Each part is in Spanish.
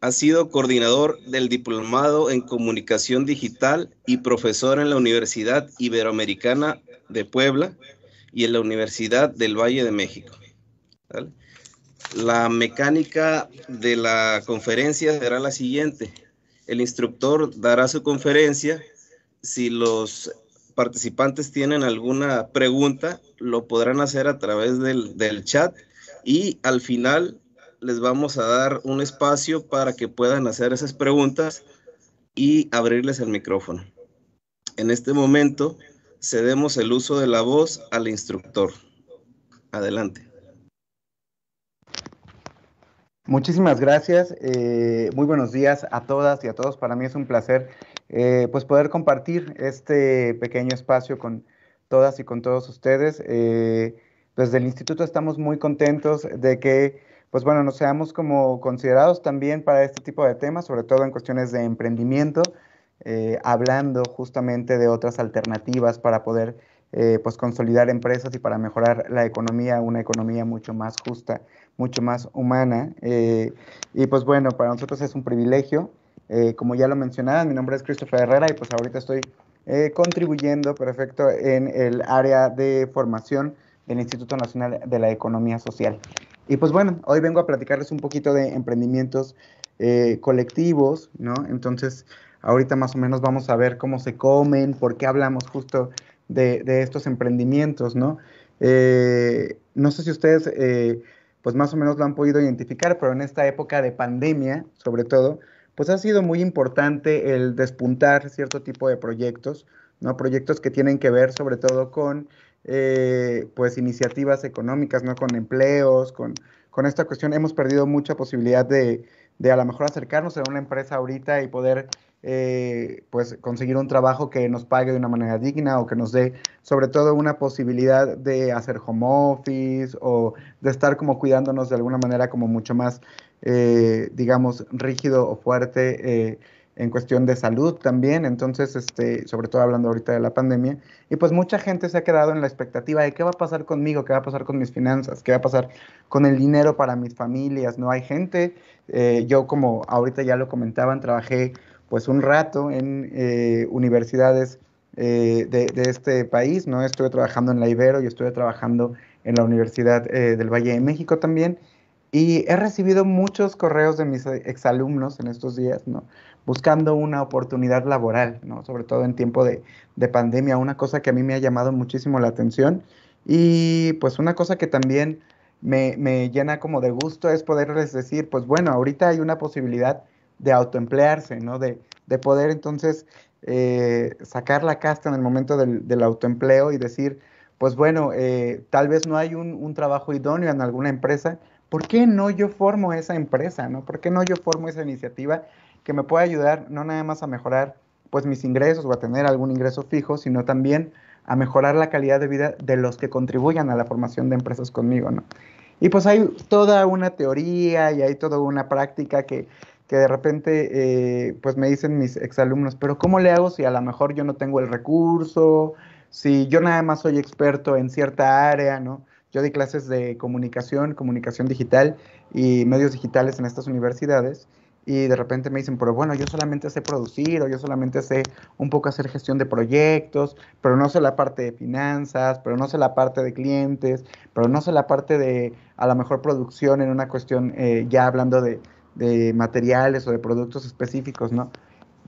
Ha sido coordinador del Diplomado en Comunicación Digital y profesor en la Universidad Iberoamericana de Puebla y en la Universidad del Valle de México. La mecánica de la conferencia será la siguiente. El instructor dará su conferencia. Si los participantes tienen alguna pregunta, lo podrán hacer a través del chat y al final les vamos a dar un espacio para que puedan hacer esas preguntas y abrirles el micrófono. En este momento, cedemos el uso de la voz al instructor. Adelante. Muchísimas gracias. Eh, muy buenos días a todas y a todos. Para mí es un placer eh, pues poder compartir este pequeño espacio con todas y con todos ustedes. Eh, desde el instituto estamos muy contentos de que pues bueno, nos seamos como considerados también para este tipo de temas, sobre todo en cuestiones de emprendimiento, eh, hablando justamente de otras alternativas para poder eh, pues consolidar empresas y para mejorar la economía, una economía mucho más justa, mucho más humana. Eh, y pues bueno, para nosotros es un privilegio. como ya lo mencionaba, mi nombre es Christopher Herrera y pues ahorita estoy contribuyendo, perfecto, en el área de formación del Instituto Nacional de la Economía Social. Y pues bueno, hoy vengo a platicarles un poquito de emprendimientos eh, colectivos, ¿no? Entonces, ahorita más o menos vamos a ver cómo se comen, por qué hablamos justo de, estos emprendimientos, ¿no? Eh, no sé si ustedes, eh, pues más o menos lo han podido identificar, pero en esta época de pandemia, sobre todo, pues ha sido muy importante el despuntar cierto tipo de proyectos, ¿no? Proyectos que tienen que ver sobre todo con eh, pues iniciativas económicas, ¿no? Con empleos, con, con esta cuestión hemos perdido mucha posibilidad de, de a lo mejor acercarnos a una empresa ahorita y poder eh, pues conseguir un trabajo que nos pague de una manera digna o que nos dé sobre todo una posibilidad de hacer home office o de estar como cuidándonos de alguna manera como mucho más eh, digamos rígido o fuerte en cuestión de salud también, entonces, este, sobre todo hablando ahorita de la pandemia, y pues mucha gente se ha quedado en la expectativa de qué va a pasar conmigo, qué va a pasar con mis finanzas, qué va a pasar con el dinero para mis familias, ¿no? Hay gente, eh, yo como ahorita ya lo comentaban, trabajé pues un rato en eh, universidades eh, de, este país, ¿no? Estuve trabajando en la Ibero y estuve trabajando en la Universidad del Valle de México también, y he recibido muchos correos de mis exalumnos en estos días, ¿no? buscando una oportunidad laboral, ¿no? sobre todo en tiempo de, pandemia, una cosa que a mí me ha llamado muchísimo la atención y pues una cosa que también me, llena como de gusto es poderles decir, pues bueno, ahorita hay una posibilidad de autoemplearse, ¿no? De, poder entonces eh, sacar la casta en el momento del, autoempleo y decir, pues bueno, eh, tal vez no hay un, un, trabajo idóneo en alguna empresa, ¿por qué no yo formo esa empresa, ¿no? ¿Por qué no yo formo esa iniciativa que me pueda ayudar no nada más a mejorar pues mis ingresos o a tener algún ingreso fijo, sino también a mejorar la calidad de vida de los que contribuyan a la formación de empresas conmigo, Y pues hay toda una teoría y hay toda una práctica que, de repente eh, pues me dicen mis exalumnos, pero ¿cómo le hago si a lo mejor yo no tengo el recurso? Si yo nada más soy experto en cierta área, ¿no? Yo di clases de comunicación, comunicación digital y medios digitales en estas universidades y de repente me dicen, pero bueno, yo solamente sé producir o yo solamente sé un poco hacer gestión de proyectos, pero no sé la parte de finanzas, pero no sé la parte de clientes, pero no sé la parte de a lo mejor producción en una cuestión eh, ya hablando de, de, materiales o de productos específicos, ¿no?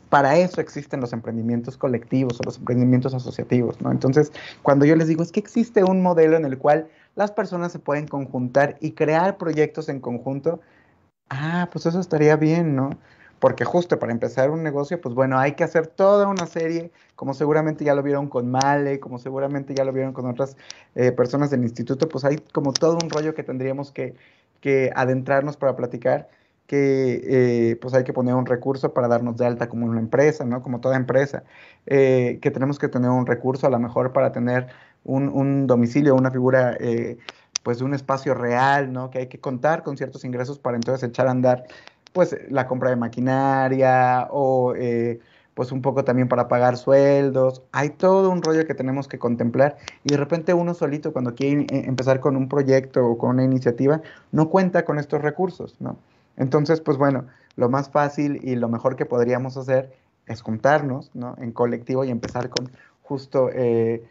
Para eso existen los emprendimientos colectivos o los emprendimientos asociativos, ¿no? Entonces, cuando yo les digo, es que existe un modelo en el cual las personas se pueden conjuntar y crear proyectos en conjunto, Ah, pues eso estaría bien, ¿no? Porque justo para empezar un negocio, pues bueno, hay que hacer toda una serie, como seguramente ya lo vieron con Male, como seguramente ya lo vieron con otras eh, personas del instituto, pues hay como todo un rollo que tendríamos que, que adentrarnos para platicar, que eh, pues hay que poner un recurso para darnos de alta como una empresa, ¿no? Como toda empresa, eh, que tenemos que tener un recurso a lo mejor para tener un, un domicilio, una figura eh, pues de un espacio real, ¿no? Que hay que contar con ciertos ingresos para entonces echar a andar pues la compra de maquinaria o eh, pues un poco también para pagar sueldos. Hay todo un rollo que tenemos que contemplar y de repente uno solito cuando quiere eh, empezar con un proyecto o con una iniciativa no cuenta con estos recursos, ¿no? Entonces, pues bueno, lo más fácil y lo mejor que podríamos hacer es juntarnos, ¿no? En colectivo y empezar con justo eh,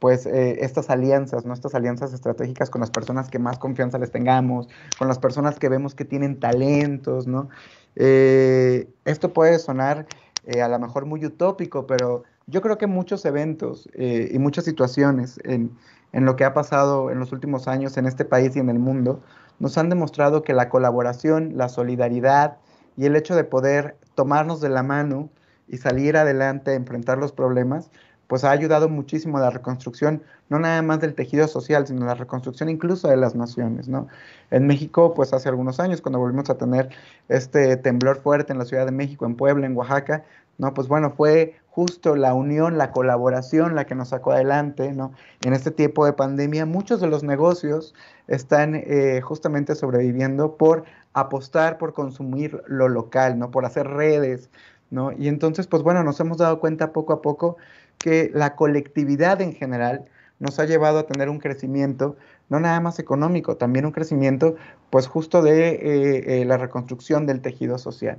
pues eh, estas alianzas, ¿no? estas alianzas estratégicas con las personas que más confianza les tengamos, con las personas que vemos que tienen talentos, ¿no? Eh, esto puede sonar eh, a lo mejor muy utópico, pero yo creo que muchos eventos y muchas situaciones en, en lo que ha pasado en los últimos años en este país y en el mundo nos han demostrado que la colaboración, la solidaridad y el hecho de poder tomarnos de la mano y salir adelante, enfrentar los problemas, pues ha ayudado muchísimo a la reconstrucción, no nada más del tejido social, sino la reconstrucción incluso de las naciones, ¿no? En México, pues hace algunos años, cuando volvimos a tener este temblor fuerte en la Ciudad de México, en Puebla, en Oaxaca, ¿no? Pues bueno, fue justo la unión, la colaboración la que nos sacó adelante, ¿no? En este tiempo de pandemia, muchos de los negocios están eh, justamente sobreviviendo por apostar, por consumir lo local, ¿no? Por hacer redes, ¿no? Y entonces, pues bueno, nos hemos dado cuenta poco a poco que la colectividad en general nos ha llevado a tener un crecimiento, no nada más económico, también un crecimiento, pues justo de eh, eh, la reconstrucción del tejido social.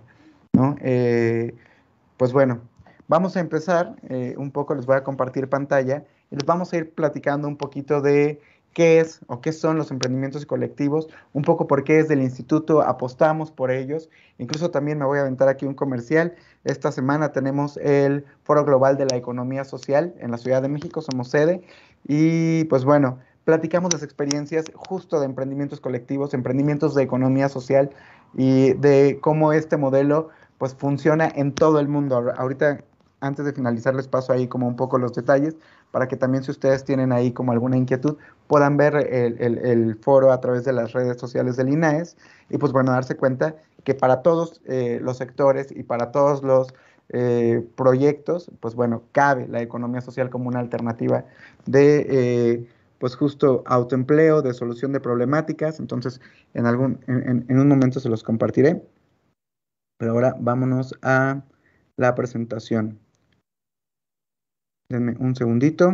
Eh, pues bueno, vamos a empezar un poco, les voy a compartir pantalla y les vamos a ir platicando un poquito de qué es o qué son los emprendimientos colectivos, un poco por qué desde el instituto apostamos por ellos. Incluso también me voy a aventar aquí un comercial. Esta semana tenemos el Foro Global de la Economía Social en la Ciudad de México, somos sede. Y pues bueno, platicamos las experiencias justo de emprendimientos colectivos, emprendimientos de economía social y de cómo este modelo pues funciona en todo el mundo. Ahorita, antes de finalizar, les paso ahí como un poco los detalles, para que también si ustedes tienen ahí como alguna inquietud, puedan ver el, foro a través de las redes sociales del INAES y pues bueno, darse cuenta que para todos eh, los sectores y para todos los eh, proyectos, pues bueno, cabe la economía social como una alternativa de... Eh, pues justo autoempleo, de solución de problemáticas. Entonces, en, algún, en, en un momento se los compartiré. Pero ahora vámonos a la presentación. Denme un segundito.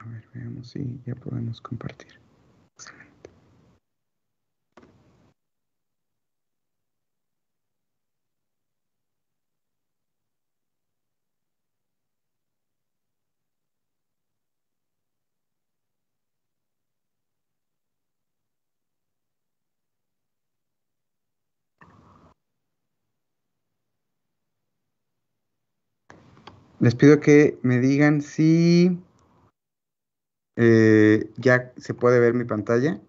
A ver, veamos si ya podemos compartir. Les pido que me digan si eh, ya se puede ver mi pantalla.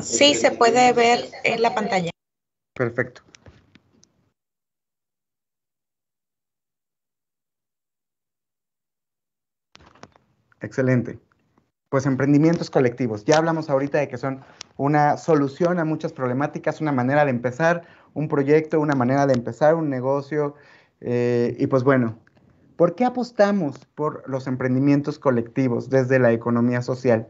Sí, se puede ver en eh, la pantalla. Perfecto. Excelente pues emprendimientos colectivos. Ya hablamos ahorita de que son una solución a muchas problemáticas, una manera de empezar un proyecto, una manera de empezar un negocio. Eh, y pues bueno, ¿por qué apostamos por los emprendimientos colectivos desde la economía social?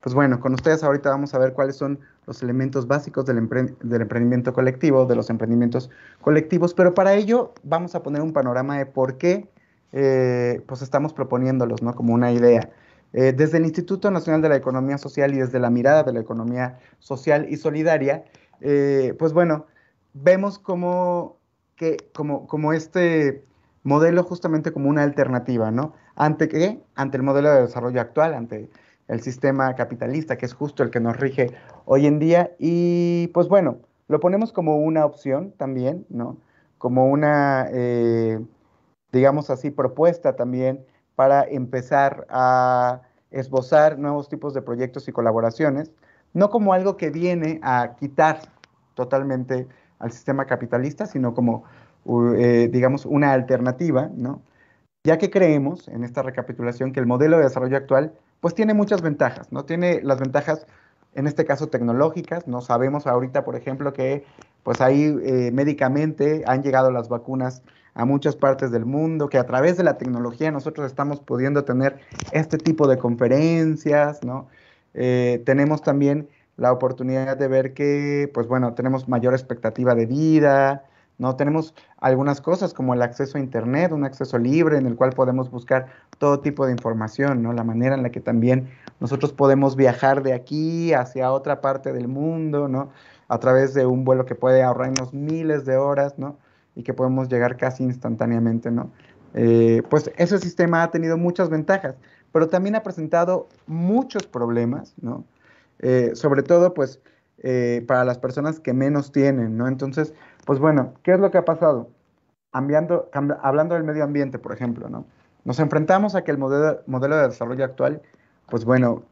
Pues bueno, con ustedes ahorita vamos a ver cuáles son los elementos básicos del, emprendimiento colectivo, de los emprendimientos colectivos, pero para ello vamos a poner un panorama de por qué eh, pues estamos proponiéndolos, ¿no? Como una idea. Eh, desde el Instituto Nacional de la Economía Social y desde la mirada de la economía social y solidaria, eh, pues bueno, vemos como, que, como, este modelo justamente como una alternativa, ¿no? ¿Ante qué? Ante el modelo de desarrollo actual, ante el sistema capitalista, que es justo el que nos rige hoy en día. Y pues bueno, lo ponemos como una opción también, ¿no? Como una, eh, digamos así, propuesta también para empezar a esbozar nuevos tipos de proyectos y colaboraciones, no como algo que viene a quitar totalmente al sistema capitalista, sino como, eh, digamos, una alternativa, ¿no? Ya que creemos, en esta recapitulación, que el modelo de desarrollo actual, pues tiene muchas ventajas, ¿no? Tiene las ventajas, en este caso, tecnológicas, ¿no? Sabemos ahorita, por ejemplo, que, pues ahí eh, médicamente han llegado las vacunas a muchas partes del mundo, que a través de la tecnología nosotros estamos pudiendo tener este tipo de conferencias, ¿no? Eh, tenemos también la oportunidad de ver que, pues bueno, tenemos mayor expectativa de vida, ¿no? Tenemos algunas cosas como el acceso a Internet, un acceso libre en el cual podemos buscar todo tipo de información, ¿no? La manera en la que también nosotros podemos viajar de aquí hacia otra parte del mundo, ¿no? A través de un vuelo que puede ahorrarnos miles de horas, ¿no? y que podemos llegar casi instantáneamente, ¿no? Eh, pues ese sistema ha tenido muchas ventajas, pero también ha presentado muchos problemas, ¿no? Eh, sobre todo, pues, eh, para las personas que menos tienen, ¿no? Entonces, pues bueno, ¿qué es lo que ha pasado? hablando del medio ambiente, por ejemplo, ¿no? Nos enfrentamos a que el modelo, modelo de desarrollo actual, pues bueno,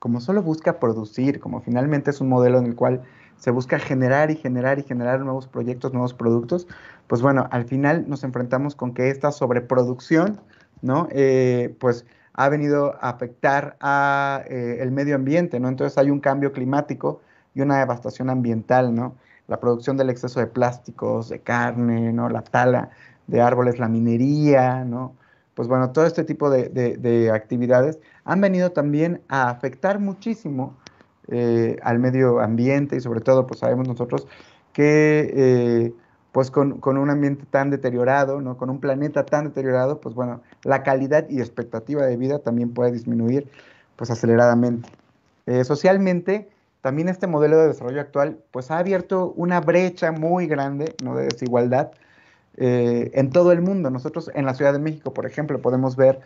como solo busca producir, como finalmente es un modelo en el cual se busca generar y generar y generar nuevos proyectos, nuevos productos, pues bueno, al final nos enfrentamos con que esta sobreproducción, ¿no? Eh, pues ha venido a afectar a eh, el medio ambiente, ¿no? Entonces hay un cambio climático y una devastación ambiental, ¿no? La producción del exceso de plásticos, de carne, ¿no? La tala de árboles, la minería, ¿no? Pues bueno, todo este tipo de, de actividades han venido también a afectar muchísimo eh, al medio ambiente y sobre todo pues sabemos nosotros que eh, pues con, un ambiente tan deteriorado, ¿no? con un planeta tan deteriorado, pues bueno, la calidad y expectativa de vida también puede disminuir pues aceleradamente. Eh, socialmente, también este modelo de desarrollo actual pues ha abierto una brecha muy grande ¿no? de desigualdad en todo el mundo. Nosotros en la Ciudad de México, por ejemplo, podemos ver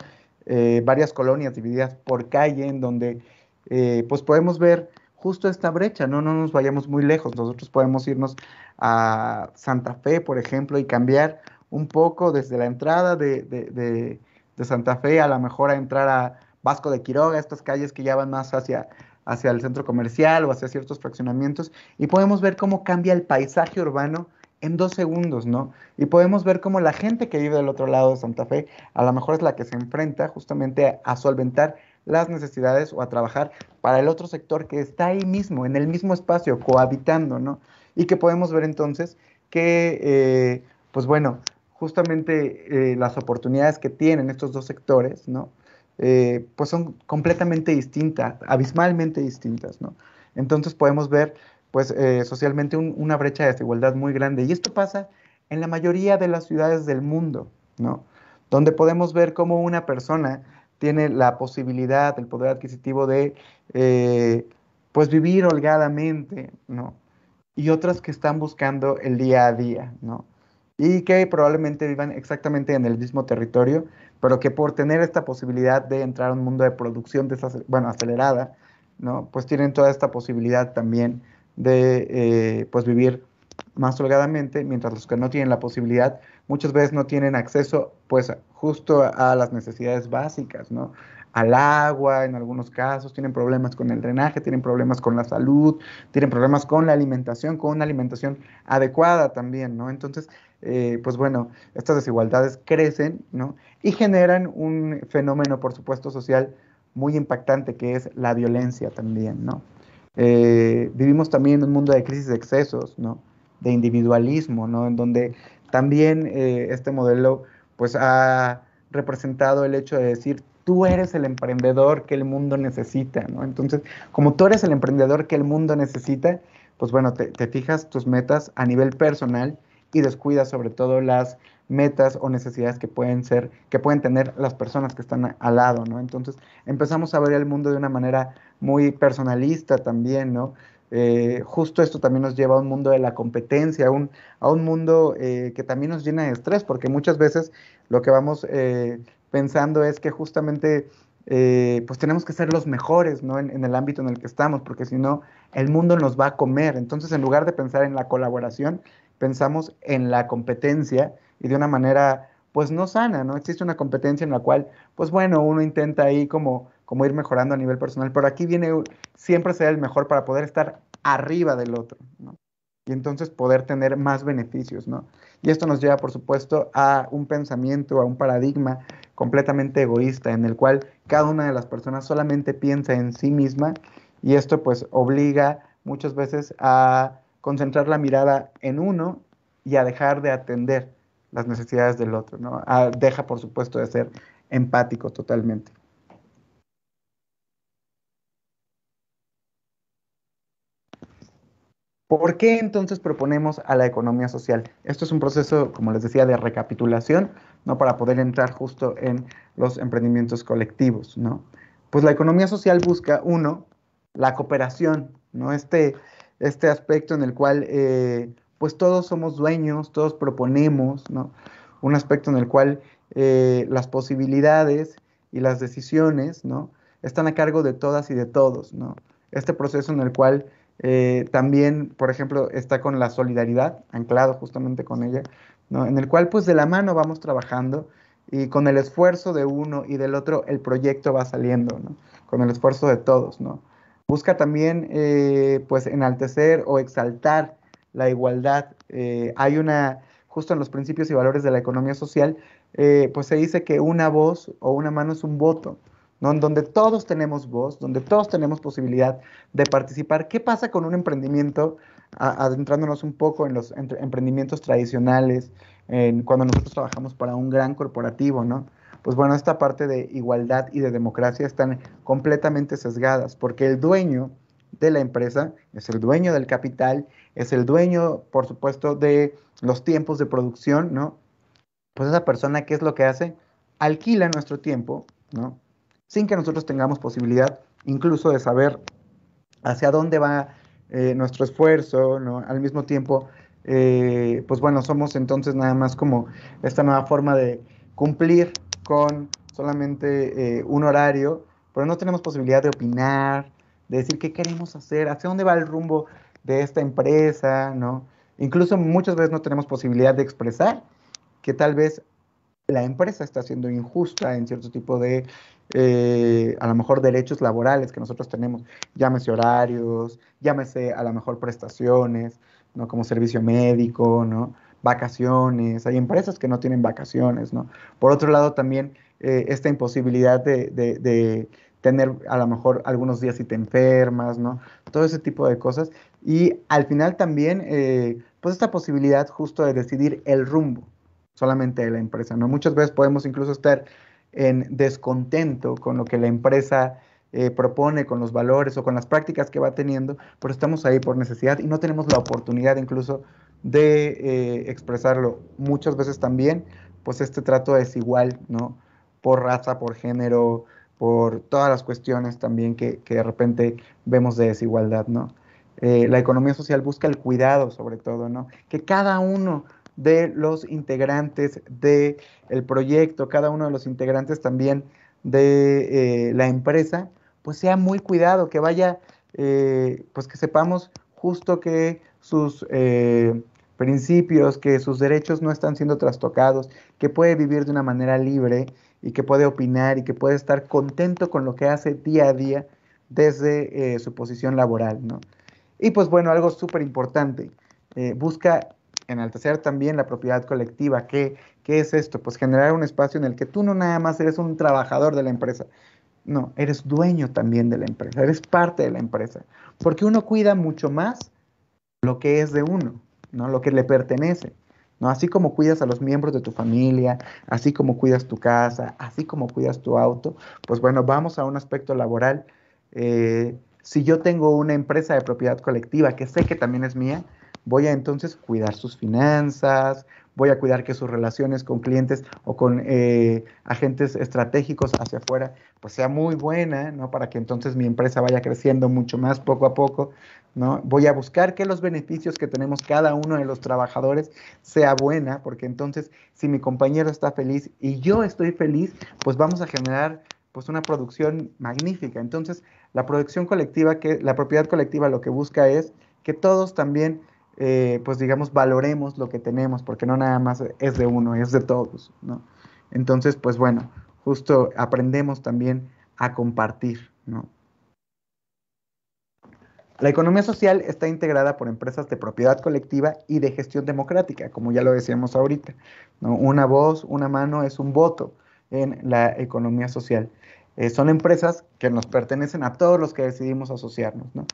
varias colonias divididas por calle en donde eh, pues podemos ver justo esta brecha, ¿no? nos vayamos muy lejos, nosotros podemos irnos a Santa Fe, por ejemplo, y cambiar un poco desde la entrada de, Santa Fe, a lo mejor a entrar a Vasco de Quiroga, estas calles que ya van más hacia, hacia el centro comercial o hacia ciertos fraccionamientos, y podemos ver cómo cambia el paisaje urbano en dos segundos, ¿no? Y podemos ver cómo la gente que vive del otro lado de Santa Fe a lo mejor es la que se enfrenta justamente a solventar las necesidades o a trabajar para el otro sector que está ahí mismo, en el mismo espacio, cohabitando, ¿no? Y que podemos ver entonces que, eh, pues bueno, justamente eh, las oportunidades que tienen estos dos sectores, ¿no? Eh, pues son completamente distintas, abismalmente distintas, ¿no? Entonces podemos ver, pues, socialmente una brecha de desigualdad muy grande. Y esto pasa en la mayoría de las ciudades del mundo, ¿no? Donde podemos ver cómo una persona tiene la posibilidad, el poder adquisitivo de eh, pues vivir holgadamente, ¿no? Y otras que están buscando el día a día, ¿no? Y que probablemente vivan exactamente en el mismo territorio, pero que por tener esta posibilidad de entrar a un mundo de producción bueno, acelerada, ¿no? Pues tienen toda esta posibilidad también de eh, pues vivir más holgadamente, mientras los que no tienen la posibilidad muchas veces no tienen acceso pues justo a, las necesidades básicas, ¿no? Al agua en algunos casos, tienen problemas con el drenaje, tienen problemas con la salud, tienen problemas con la alimentación, con una alimentación adecuada también, ¿no? Entonces, eh, pues bueno, estas desigualdades crecen, ¿no? Y generan un fenómeno, por supuesto, social muy impactante que es la violencia también, ¿no? Eh, vivimos también en un mundo de crisis de excesos, ¿no? de individualismo, ¿no? En donde también eh, este modelo pues ha representado el hecho de decir tú eres el emprendedor que el mundo necesita, ¿no? Entonces, como tú eres el emprendedor que el mundo necesita, pues bueno, te, fijas tus metas a nivel personal y descuidas sobre todo las metas o necesidades que pueden ser, que pueden tener las personas que están al lado, ¿no? Entonces, empezamos a ver el mundo de una manera muy personalista también, ¿no? Eh, justo esto también nos lleva a un mundo de la competencia, a un, a un mundo eh, que también nos llena de estrés, porque muchas veces lo que vamos eh, pensando es que justamente pues tenemos que ser los mejores en, en el ámbito en el que estamos, porque si no, el mundo nos va a comer. Entonces, en lugar de pensar en la colaboración, pensamos en la competencia y de una manera pues no sana, ¿no? Existe una competencia en la cual, pues bueno, uno intenta ahí como como ir mejorando a nivel personal, pero aquí viene siempre ser el mejor para poder estar arriba del otro, Y entonces poder tener más beneficios, ¿no? Y esto nos lleva, por supuesto, a un pensamiento, a un paradigma completamente egoísta, en el cual cada una de las personas solamente piensa en sí misma y esto pues obliga muchas veces a concentrar la mirada en uno y a dejar de atender las necesidades del otro, ¿no? Ah, deja, por supuesto, de ser empático totalmente. ¿Por qué entonces proponemos a la economía social? Esto es un proceso, como les decía, de recapitulación, ¿no? Para poder entrar justo en los emprendimientos colectivos, ¿no? Pues la economía social busca, uno, la cooperación, ¿no? Este, este aspecto en el cual, eh, pues todos somos dueños, todos proponemos, ¿no? Un aspecto en el cual eh, las posibilidades y las decisiones, ¿no? Están a cargo de todas y de todos, ¿no? Este proceso en el cual eh, también, por ejemplo, está con la solidaridad, anclado justamente con ella, ¿no? en el cual pues de la mano vamos trabajando y con el esfuerzo de uno y del otro el proyecto va saliendo, ¿no? con el esfuerzo de todos. ¿no? Busca también eh, pues enaltecer o exaltar la igualdad. Eh, hay una, justo en los principios y valores de la economía social, pues se dice que una voz o una mano es un voto donde todos tenemos voz, donde todos tenemos posibilidad de participar. ¿Qué pasa con un emprendimiento? adentrándonos un poco en los emprendimientos tradicionales, en, cuando nosotros trabajamos para un gran corporativo, ¿no? Pues bueno, esta parte de igualdad y de democracia están completamente sesgadas, porque el dueño de la empresa es el dueño del capital, es el dueño, por supuesto, de los tiempos de producción, ¿no? Pues esa persona, ¿qué es lo que hace? Alquila nuestro tiempo, ¿no? sin que nosotros tengamos posibilidad incluso de saber hacia dónde va eh, nuestro esfuerzo, ¿no? Al mismo tiempo, eh, pues bueno, somos entonces nada más como esta nueva forma de cumplir con solamente eh, un horario, pero no tenemos posibilidad de opinar, de decir qué queremos hacer, hacia dónde va el rumbo de esta empresa, ¿no? Incluso muchas veces no tenemos posibilidad de expresar que tal vez la empresa está siendo injusta en cierto tipo de, eh, a lo mejor, derechos laborales que nosotros tenemos, llámese horarios, llámese a lo mejor prestaciones, ¿no? Como servicio médico, ¿no? Vacaciones, hay empresas que no tienen vacaciones, ¿no? Por otro lado, también eh, esta imposibilidad de, de, tener a lo mejor algunos días si te enfermas, ¿no? Todo ese tipo de cosas. Y al final también, eh, pues esta posibilidad justo de decidir el rumbo, solamente de la empresa, ¿no? Muchas veces podemos incluso estar en descontento con lo que la empresa eh, propone, con los valores o con las prácticas que va teniendo, pero estamos ahí por necesidad y no tenemos la oportunidad incluso de eh, expresarlo. Muchas veces también, pues este trato es igual, ¿no? Por raza, por género, por todas las cuestiones también que, de repente vemos de desigualdad, ¿no? Eh, la economía social busca el cuidado, sobre todo, ¿no? Que cada uno de los integrantes del el proyecto, cada uno de los integrantes también de eh, la empresa, pues sea muy cuidado, que vaya, eh, pues que sepamos justo que sus eh, principios, que sus derechos no están siendo trastocados, que puede vivir de una manera libre y que puede opinar y que puede estar contento con lo que hace día a día desde su posición laboral, ¿no? Y pues bueno, algo súper importante, busca enaltecer también la propiedad colectiva. ¿Qué, ¿Qué es esto? Pues generar un espacio en el que tú no nada más eres un trabajador de la empresa, no, eres dueño también de la empresa, eres parte de la empresa, porque uno cuida mucho más lo que es de uno, ¿no? Lo que le pertenece. ¿no? Así como cuidas a los miembros de tu familia, así como cuidas tu casa, así como cuidas tu auto, pues bueno, vamos a un aspecto laboral. Eh, si yo tengo una empresa de propiedad colectiva que sé que también es mía, voy a entonces cuidar sus finanzas, voy a cuidar que sus relaciones con clientes o con eh, agentes estratégicos hacia afuera pues sea muy buena, ¿no? Para que entonces mi empresa vaya creciendo mucho más poco a poco, ¿no? Voy a buscar que los beneficios que tenemos cada uno de los trabajadores sea buena, porque entonces si mi compañero está feliz y yo estoy feliz, pues vamos a generar pues una producción magnífica. Entonces, la producción colectiva que la propiedad colectiva lo que busca es que todos también eh, pues digamos, valoremos lo que tenemos, porque no nada más es de uno, es de todos, ¿no? Entonces, pues bueno, justo aprendemos también a compartir, ¿no? La economía social está integrada por empresas de propiedad colectiva y de gestión democrática, como ya lo decíamos ahorita. ¿no? Una voz, una mano es un voto en la economía social. Eh, son empresas que nos pertenecen a todos los que decidimos asociarnos. ¿no?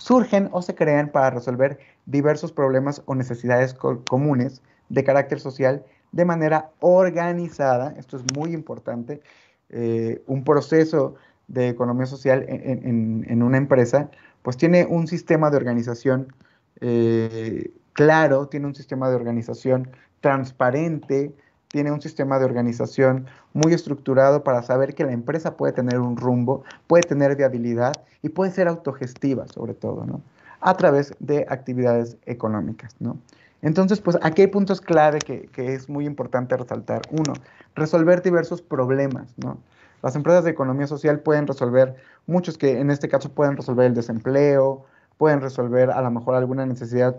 surgen o se crean para resolver diversos problemas o necesidades comunes de carácter social de manera organizada. Esto es muy importante. Eh, un proceso de economía social en, una empresa, pues tiene un sistema de organización eh, claro, tiene un sistema de organización transparente, tiene un sistema de organización muy estructurado para saber que la empresa puede tener un rumbo, puede tener viabilidad y puede ser autogestiva sobre todo, ¿no? A través de actividades económicas, ¿no? Entonces, pues aquí hay puntos clave que, es muy importante resaltar. Uno, resolver diversos problemas, ¿no? Las empresas de economía social pueden resolver muchos que en este caso pueden resolver el desempleo, pueden resolver a lo mejor alguna necesidad.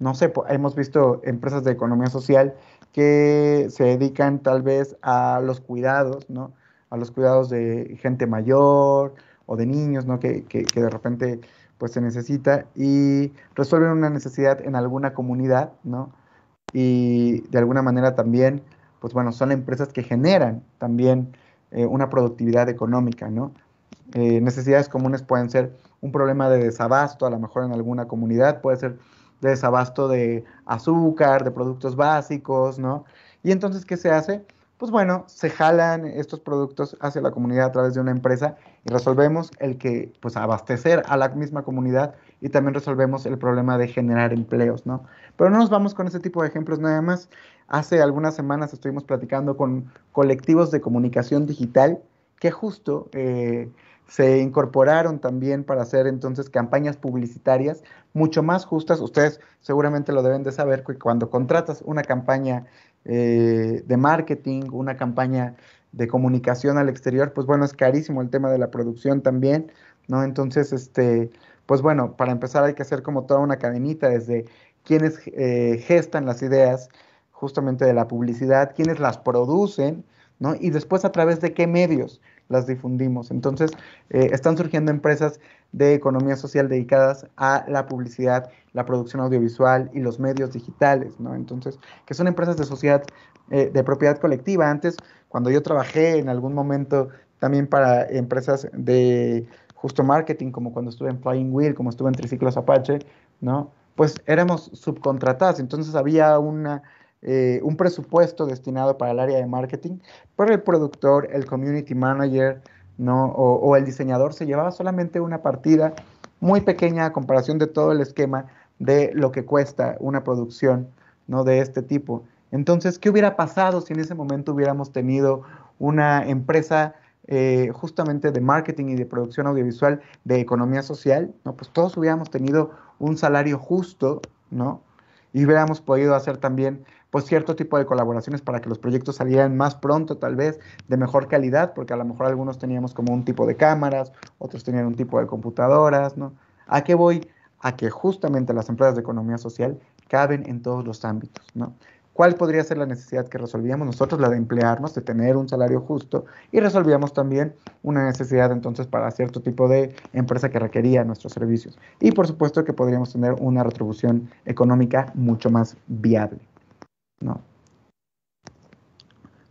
No sé, hemos visto empresas de economía social que se dedican tal vez a los cuidados, ¿no? A los cuidados de gente mayor o de niños, ¿no? Que, de repente pues se necesita y resuelven una necesidad en alguna comunidad, ¿no? Y de alguna manera también, pues bueno, son empresas que generan también eh, una productividad económica, ¿no? Eh, necesidades comunes pueden ser un problema de desabasto, a lo mejor en alguna comunidad, puede ser de desabasto de azúcar, de productos básicos, ¿no? Y entonces, ¿qué se hace? Pues bueno, se jalan estos productos hacia la comunidad a través de una empresa y resolvemos el que, pues, abastecer a la misma comunidad y también resolvemos el problema de generar empleos, ¿no? Pero no nos vamos con ese tipo de ejemplos nada más. Hace algunas semanas estuvimos platicando con colectivos de comunicación digital que justo eh, se incorporaron también para hacer entonces campañas publicitarias mucho más justas. Ustedes seguramente lo deben de saber que cuando contratas una campaña eh, de marketing, una campaña de comunicación al exterior, pues bueno, es carísimo el tema de la producción también, ¿no? Entonces, este, pues bueno, para empezar hay que hacer como toda una cadenita desde quienes eh, gestan las ideas justamente de la publicidad, quienes las producen, ¿no? Y después a través de qué medios las difundimos. Entonces, eh, están surgiendo empresas de economía social dedicadas a la publicidad, la producción audiovisual y los medios digitales, ¿no? Entonces, que son empresas de sociedad, eh, de propiedad colectiva. Antes, cuando yo trabajé en algún momento también para empresas de justo marketing, como cuando estuve en Flying Wheel, como estuve en Triciclos Apache, ¿no? Pues éramos subcontratadas, entonces había una eh, un presupuesto destinado para el área de marketing, pero el productor, el community manager ¿no? o, el diseñador se llevaba solamente una partida muy pequeña a comparación de todo el esquema de lo que cuesta una producción ¿no? de este tipo. Entonces, ¿qué hubiera pasado si en ese momento hubiéramos tenido una empresa eh, justamente de marketing y de producción audiovisual de economía social? ¿no? Pues todos hubiéramos tenido un salario justo, ¿no? y hubiéramos podido hacer también pues cierto tipo de colaboraciones para que los proyectos salieran más pronto tal vez, de mejor calidad, porque a lo mejor algunos teníamos como un tipo de cámaras, otros tenían un tipo de computadoras, ¿no? ¿A qué voy? A que justamente las empresas de economía social caben en todos los ámbitos, ¿no? ¿Cuál podría ser la necesidad que resolvíamos nosotros? La de emplearnos, de tener un salario justo y resolvíamos también una necesidad entonces para cierto tipo de empresa que requería nuestros servicios. Y por supuesto que podríamos tener una retribución económica mucho más viable.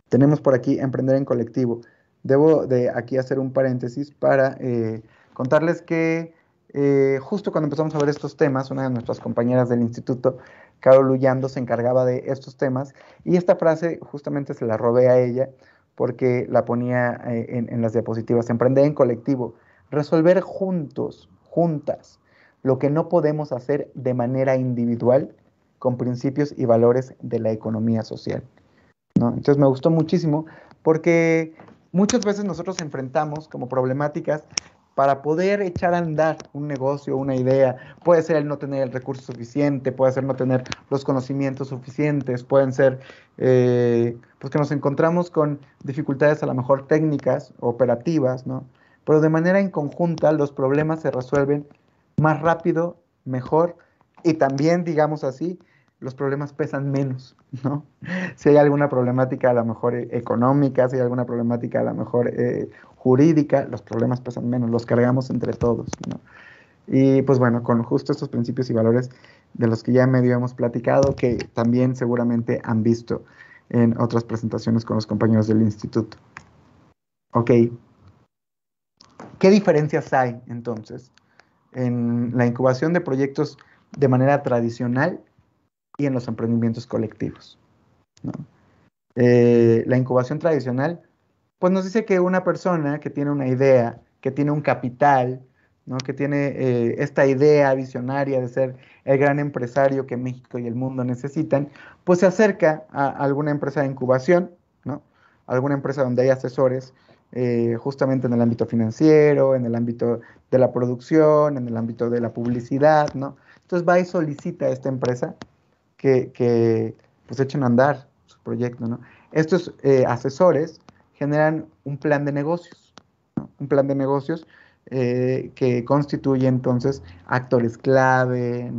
Tenemos por aquí emprender en colectivo. Debo de aquí hacer un paréntesis para eh, contarles que eh, justo cuando empezamos a ver estos temas, una de nuestras compañeras del instituto Carol Luyando se encargaba de estos temas y esta frase justamente se la robé a ella porque la ponía eh, en, las diapositivas, emprender en colectivo, resolver juntos, juntas, lo que no podemos hacer de manera individual con principios y valores de la economía social. ¿no? Entonces me gustó muchísimo porque muchas veces nosotros enfrentamos como problemáticas para poder echar a andar un negocio, una idea. Puede ser el no tener el recurso suficiente, puede ser no tener los conocimientos suficientes, pueden ser eh, pues que nos encontramos con dificultades a lo mejor técnicas, operativas, ¿no? Pero de manera en conjunta los problemas se resuelven más rápido, mejor y también, digamos así, los problemas pesan menos, ¿no? Si hay alguna problemática a lo mejor eh, económica, si hay alguna problemática a lo mejor eh, jurídica, los problemas pesan menos, los cargamos entre todos, ¿no? Y pues bueno, con justo estos principios y valores de los que ya medio hemos platicado, que también seguramente han visto en otras presentaciones con los compañeros del instituto. Ok. ¿Qué diferencias hay entonces en la incubación de proyectos de manera tradicional y en los emprendimientos colectivos. Eh, la incubación tradicional, pues nos dice que una persona que tiene una idea, que tiene un capital, que tiene eh, esta idea visionaria de ser el gran empresario que México y el mundo necesitan, pues se acerca a alguna empresa de incubación, ¿no? alguna empresa donde hay asesores eh, justamente en el ámbito financiero, en el ámbito de la producción, en el ámbito de la publicidad, ¿no? Entonces va y solicita a esta empresa que, pues echen a andar su proyecto, Estos eh, asesores generan un plan de negocios, un plan de negocios eh, que constituye entonces actores clave,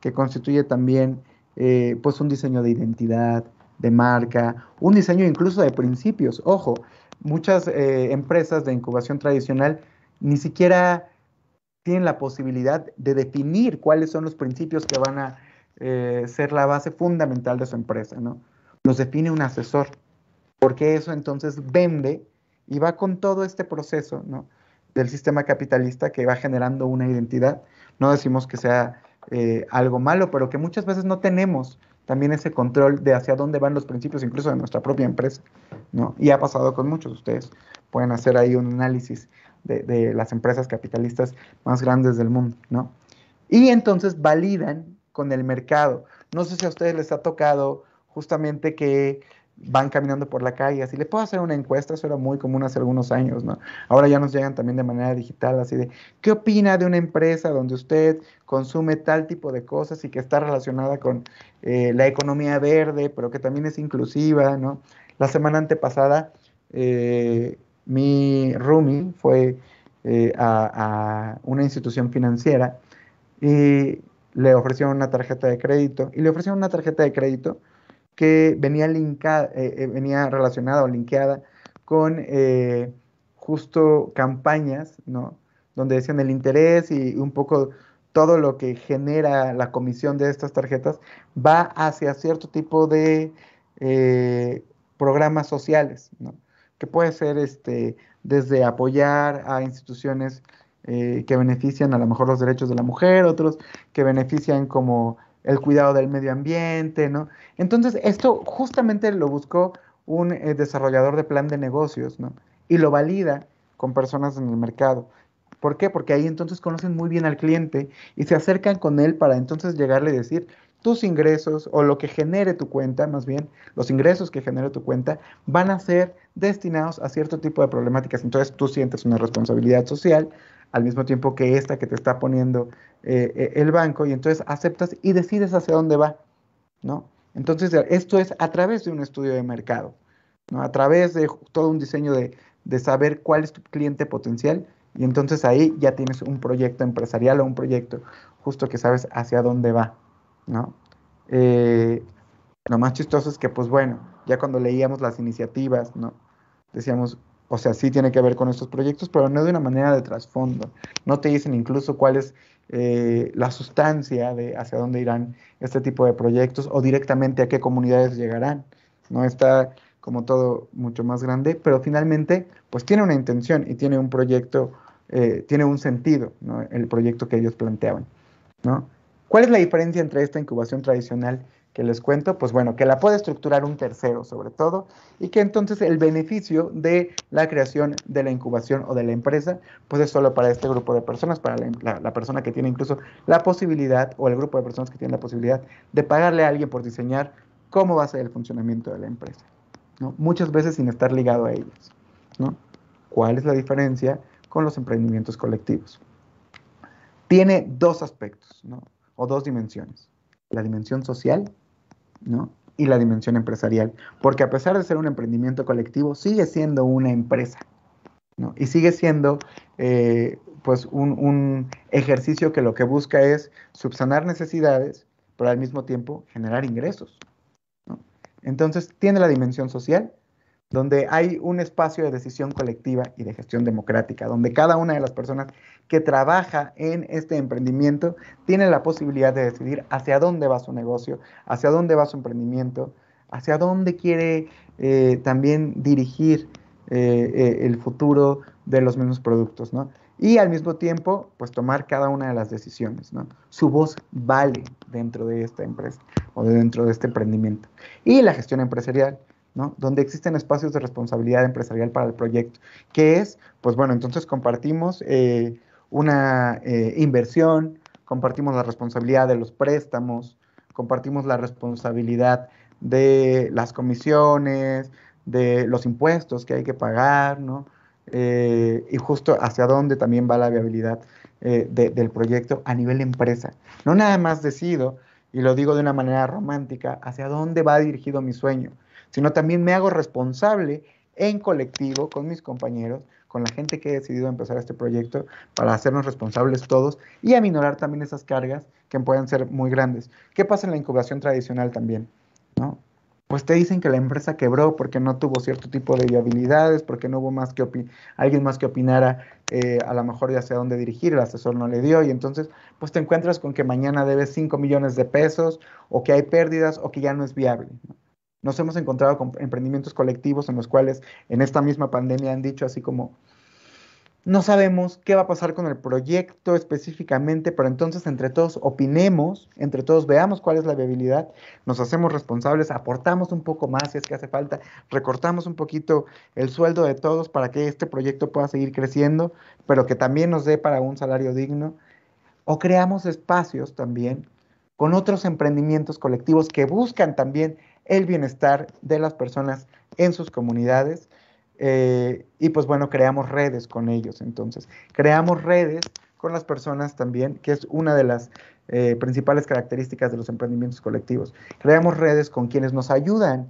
Que constituye también eh, pues un diseño de identidad, de marca, un diseño incluso de principios. Ojo, muchas empresas de incubación tradicional ni siquiera tienen la posibilidad de definir cuáles son los principios que van a eh, ser la base fundamental de su empresa, ¿no? Nos define un asesor, porque eso entonces vende y va con todo este proceso, ¿no? Del sistema capitalista que va generando una identidad. No decimos que sea eh, algo malo, pero que muchas veces no tenemos también ese control de hacia dónde van los principios, incluso de nuestra propia empresa, ¿no? Y ha pasado con muchos de ustedes. Pueden hacer ahí un análisis de, de las empresas capitalistas más grandes del mundo, ¿no? Y entonces validan con el mercado. No sé si a ustedes les ha tocado justamente que van caminando por la calle, así, le puedo hacer una encuesta, eso era muy común hace algunos años, ¿no? Ahora ya nos llegan también de manera digital, así de, ¿qué opina de una empresa donde usted consume tal tipo de cosas y que está relacionada con eh, la economía verde, pero que también es inclusiva, ¿no? La semana antepasada, eh, mi roomie fue eh, a, una institución financiera y le ofrecieron una tarjeta de crédito y le ofrecieron una tarjeta de crédito que venía, eh, eh, venía relacionada o linkeada con eh, justo campañas, ¿no? Donde decían el interés y un poco todo lo que genera la comisión de estas tarjetas va hacia cierto tipo de programas sociales, ¿no? Que puede ser este, desde apoyar a instituciones eh, que benefician a lo mejor los derechos de la mujer, otros que benefician como el cuidado del medio ambiente, ¿no? Entonces, esto justamente lo buscó un eh, desarrollador de plan de negocios, ¿no? Y lo valida con personas en el mercado. ¿Por qué? Porque ahí entonces conocen muy bien al cliente y se acercan con él para entonces llegarle y decir, tus ingresos o lo que genere tu cuenta, más bien los ingresos que genere tu cuenta, van a ser destinados a cierto tipo de problemáticas. Entonces tú sientes una responsabilidad social al mismo tiempo que esta que te está poniendo eh, eh, el banco, y entonces aceptas y decides hacia dónde va, ¿no? Entonces, esto es a través de un estudio de mercado, ¿no? A través de todo un diseño de, saber cuál es tu cliente potencial, y entonces ahí ya tienes un proyecto empresarial o un proyecto justo que sabes hacia dónde va, ¿no? Eh, lo más chistoso es que, pues bueno, ya cuando leíamos las iniciativas, ¿no? Decíamos, o sea, sí tiene que ver con estos proyectos, pero no de una manera de trasfondo. No te dicen incluso cuál es eh, la sustancia de hacia dónde irán este tipo de proyectos o directamente a qué comunidades llegarán. No está como todo mucho más grande, pero finalmente pues tiene una intención y tiene un proyecto, eh, tiene un sentido ¿no? el proyecto que ellos planteaban. ¿no? ¿Cuál es la diferencia entre esta incubación tradicional que les cuento, pues bueno, que la puede estructurar un tercero sobre todo y que entonces el beneficio de la creación de la incubación o de la empresa, pues es solo para este grupo de personas, para la, persona que tiene incluso la posibilidad o el grupo de personas que tiene la posibilidad de pagarle a alguien por diseñar cómo va a ser el funcionamiento de la empresa, Muchas veces sin estar ligado a ellos, ¿no? ¿Cuál es la diferencia con los emprendimientos colectivos? Tiene dos aspectos, ¿no? O dos dimensiones, la dimensión social ¿no? y la dimensión empresarial, porque a pesar de ser un emprendimiento colectivo, sigue siendo una empresa y sigue siendo eh, pues un ejercicio que lo que busca es subsanar necesidades, pero al mismo tiempo generar ingresos. Entonces tiene la dimensión social donde hay un espacio de decisión colectiva y de gestión democrática, donde cada una de las personas que trabaja en este emprendimiento tiene la posibilidad de decidir hacia dónde va su negocio, hacia dónde va su emprendimiento, hacia dónde quiere eh, también dirigir eh, eh, el futuro de los mismos productos, ¿no? Y al mismo tiempo, pues tomar cada una de las decisiones, ¿no? Su voz vale dentro de esta empresa o dentro de este emprendimiento. Y la gestión empresarial, donde existen espacios de responsabilidad empresarial para el proyecto. ¿Qué es? Pues bueno, entonces compartimos eh, una eh, inversión, compartimos la responsabilidad de los préstamos, compartimos la responsabilidad de las comisiones, de los impuestos que hay que pagar, eh, y justo hacia dónde también va la viabilidad del proyecto a nivel empresa. No nada más decido, y lo digo de una manera romántica, hacia dónde va dirigido mi sueño, sino también me hago responsable en colectivo con mis compañeros, con la gente que he decidido empezar este proyecto, para hacernos responsables todos y aminorar también esas cargas que pueden ser muy grandes. ¿Qué pasa en la incubación tradicional también? Pues te dicen que la empresa quebró porque no tuvo cierto tipo de viabilidades, porque no hubo más que alguien más que opinara eh, a lo mejor ya hacia dónde dirigir, el asesor no le dio y entonces pues te encuentras con que mañana debes 5 millones de pesos o que hay pérdidas o que ya no es viable. ¿no? Nos hemos encontrado con emprendimientos colectivos en los cuales en esta misma pandemia han dicho así como, no sabemos qué va a pasar con el proyecto específicamente, pero entonces entre todos opinemos, entre todos veamos cuál es la viabilidad, nos hacemos responsables, aportamos un poco más si es que hace falta, recortamos un poquito el sueldo de todos para que este proyecto pueda seguir creciendo, pero que también nos dé para un salario digno, o creamos espacios también con otros emprendimientos colectivos que buscan también el bienestar de las personas en sus comunidades. Eh, y pues bueno, creamos redes con ellos. Entonces, creamos redes con las personas también, que es una de las eh, principales características de los emprendimientos colectivos. Creamos redes con quienes nos ayudan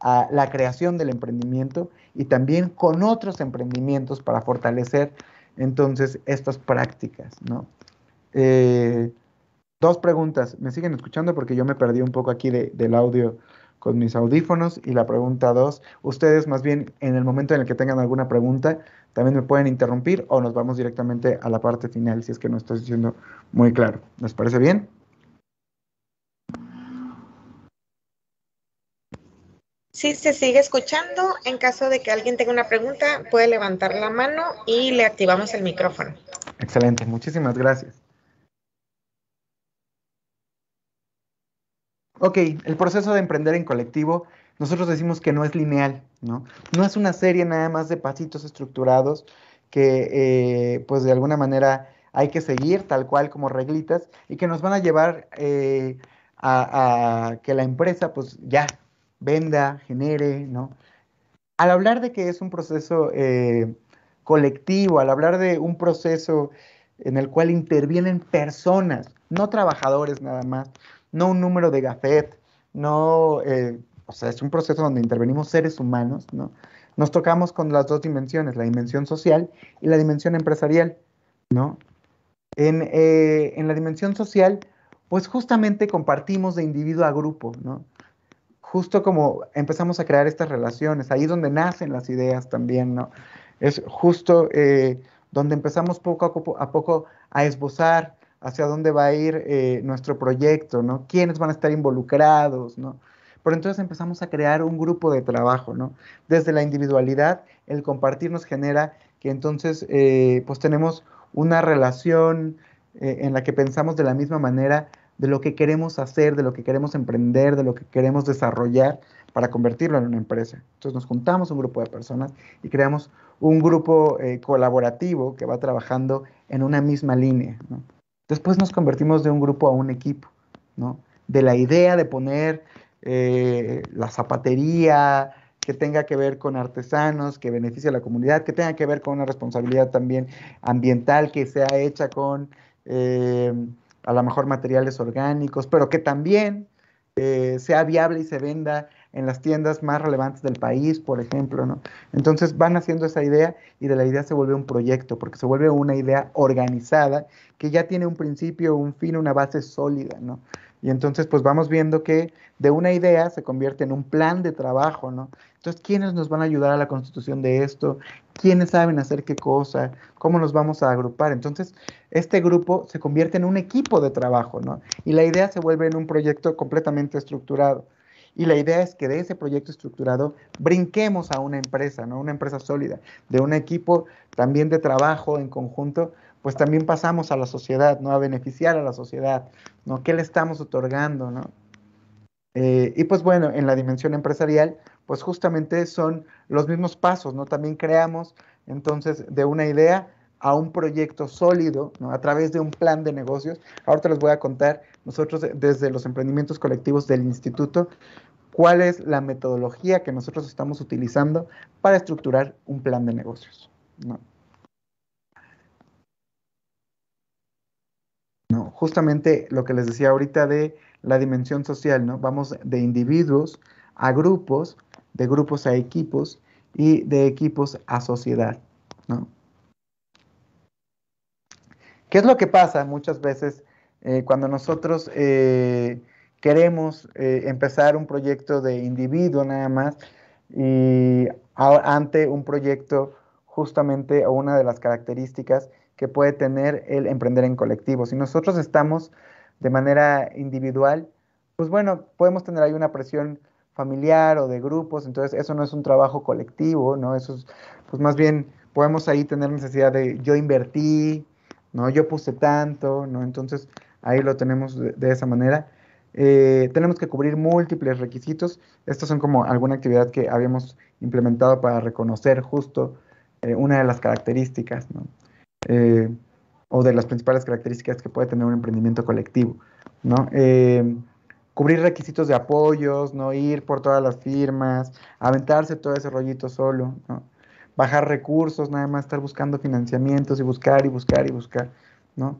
a la creación del emprendimiento y también con otros emprendimientos para fortalecer entonces estas prácticas, ¿no? Eh, dos preguntas. ¿Me siguen escuchando? Porque yo me perdí un poco aquí del audio con mis audífonos. Y la pregunta 2, ustedes más bien en el momento en el que tengan alguna pregunta, también me pueden interrumpir o nos vamos directamente a la parte final si es que no estoy diciendo muy claro. ¿Les parece bien? Sí, se sigue escuchando, en caso de que alguien tenga una pregunta, puede levantar la mano y le activamos el micrófono. Excelente, muchísimas gracias. ok, el proceso de emprender en colectivo, nosotros decimos que no es lineal, ¿no? No es una serie nada más de pasitos estructurados que, eh, pues, de alguna manera hay que seguir tal cual como reglitas y que nos van a llevar eh, a, que la empresa, pues, ya venda, genere, ¿no? Al hablar de que es un proceso eh, colectivo, al hablar de un proceso en el cual intervienen personas, no trabajadores nada más, no un número de gafet, no, eh, o sea, es un proceso donde intervenimos seres humanos, ¿no? Nos tocamos con las dos dimensiones, la dimensión social y la dimensión empresarial, ¿no? Eh, en, la dimensión social, pues justamente compartimos de individuo a grupo, ¿no? Justo como empezamos a crear estas relaciones, ahí es donde nacen las ideas también, ¿no? Es justo eh, donde empezamos poco a poco a, poco a esbozar hacia dónde va a ir eh, nuestro proyecto, ¿no? ¿Quiénes van a estar involucrados, ¿no? Pero entonces empezamos a crear un grupo de trabajo, ¿no? Desde la individualidad, el compartir nos genera que entonces eh, pues tenemos una relación eh, en la que pensamos de la misma manera de lo que queremos hacer, de lo que queremos emprender, de lo que queremos desarrollar para convertirlo en una empresa. Entonces nos juntamos un grupo de personas y creamos un grupo colaborativo que va trabajando en una misma línea. ¿no? Después nos convertimos de un grupo a un equipo, ¿no? De la idea de poner eh, la zapatería que tenga que ver con artesanos, que beneficie a la comunidad, que tenga que ver con una responsabilidad también ambiental que sea hecha con eh, a lo mejor materiales orgánicos, pero que también eh, sea viable y se venda en las tiendas más relevantes del país, por ejemplo, ¿no? Entonces van haciendo esa idea y de la idea se vuelve un proyecto, porque se vuelve una idea organizada que ya tiene un principio, un fin, una base sólida, ¿no? Y entonces pues vamos viendo que de una idea se convierte en un plan de trabajo, ¿no? Entonces, ¿quiénes nos van a ayudar a la constitución de esto? ¿Quiénes saben hacer qué cosa? ¿Cómo nos vamos a agrupar? Entonces, este grupo se convierte en un equipo de trabajo, ¿no? Y la idea se vuelve en un proyecto completamente estructurado. Y la idea es que de ese proyecto estructurado brinquemos a una empresa, ¿no? Una empresa sólida, de un equipo también de trabajo en conjunto, pues también pasamos a la sociedad, ¿no? A beneficiar a la sociedad, ¿no? ¿Qué le estamos otorgando, ¿no? Eh, y pues bueno, en la dimensión empresarial, pues justamente son los mismos pasos, ¿no? También creamos entonces de una idea a un proyecto sólido, ¿no? A través de un plan de negocios. Ahora te les voy a contar, nosotros desde los emprendimientos colectivos del instituto, cuál es la metodología que nosotros estamos utilizando para estructurar un plan de negocios. justamente lo que les decía ahorita de la dimensión social, ¿no? Vamos de individuos a grupos, de grupos a equipos y de equipos a sociedad, ¿Qué es lo que pasa muchas veces eh, cuando nosotros eh, queremos eh, empezar un proyecto de individuo nada más y ante un proyecto justamente o una de las características que puede tener el emprender en colectivo. Si nosotros estamos de manera individual, pues bueno, podemos tener ahí una presión familiar o de grupos, entonces eso no es un trabajo colectivo, ¿no? Eso es, pues más bien podemos ahí tener necesidad de yo invertí, ¿no? Yo puse tanto, ¿no? Entonces ahí lo tenemos de esa manera. Eh, tenemos que cubrir múltiples requisitos. Estos son como alguna actividad que habíamos implementado para reconocer justo eh, una de las características, eh, o de las principales características que puede tener un emprendimiento colectivo, ¿no? cubrir requisitos de apoyos, no ir por todas las firmas, aventarse todo ese rollito solo, bajar recursos, nada más estar buscando financiamientos y buscar y buscar y buscar, ¿no?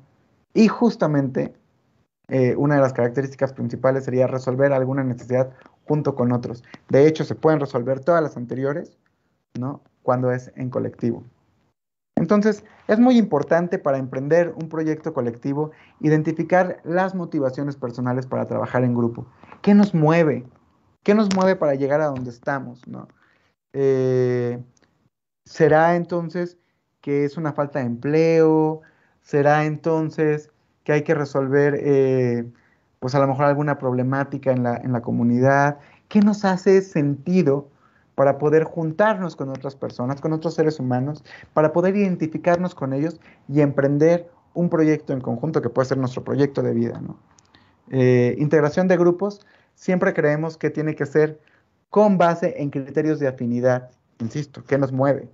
Y justamente eh, una de las características principales sería resolver alguna necesidad junto con otros. De hecho, se pueden resolver todas las anteriores, ¿no? Cuando es en colectivo. Entonces, es muy importante para emprender un proyecto colectivo identificar las motivaciones personales para trabajar en grupo. ¿Qué nos mueve? ¿Qué nos mueve para llegar a donde estamos? Eh, ¿Será entonces que es una falta de empleo? ¿Será entonces que hay que resolver, eh, pues a lo mejor alguna problemática en la, la comunidad, qué nos hace sentido para poder juntarnos con otras personas, con otros seres humanos, para poder identificarnos con ellos y emprender un proyecto en conjunto que puede ser nuestro proyecto de vida. ¿no? Eh, integración de grupos, siempre creemos que tiene que ser con base en criterios de afinidad, insisto, que nos mueve?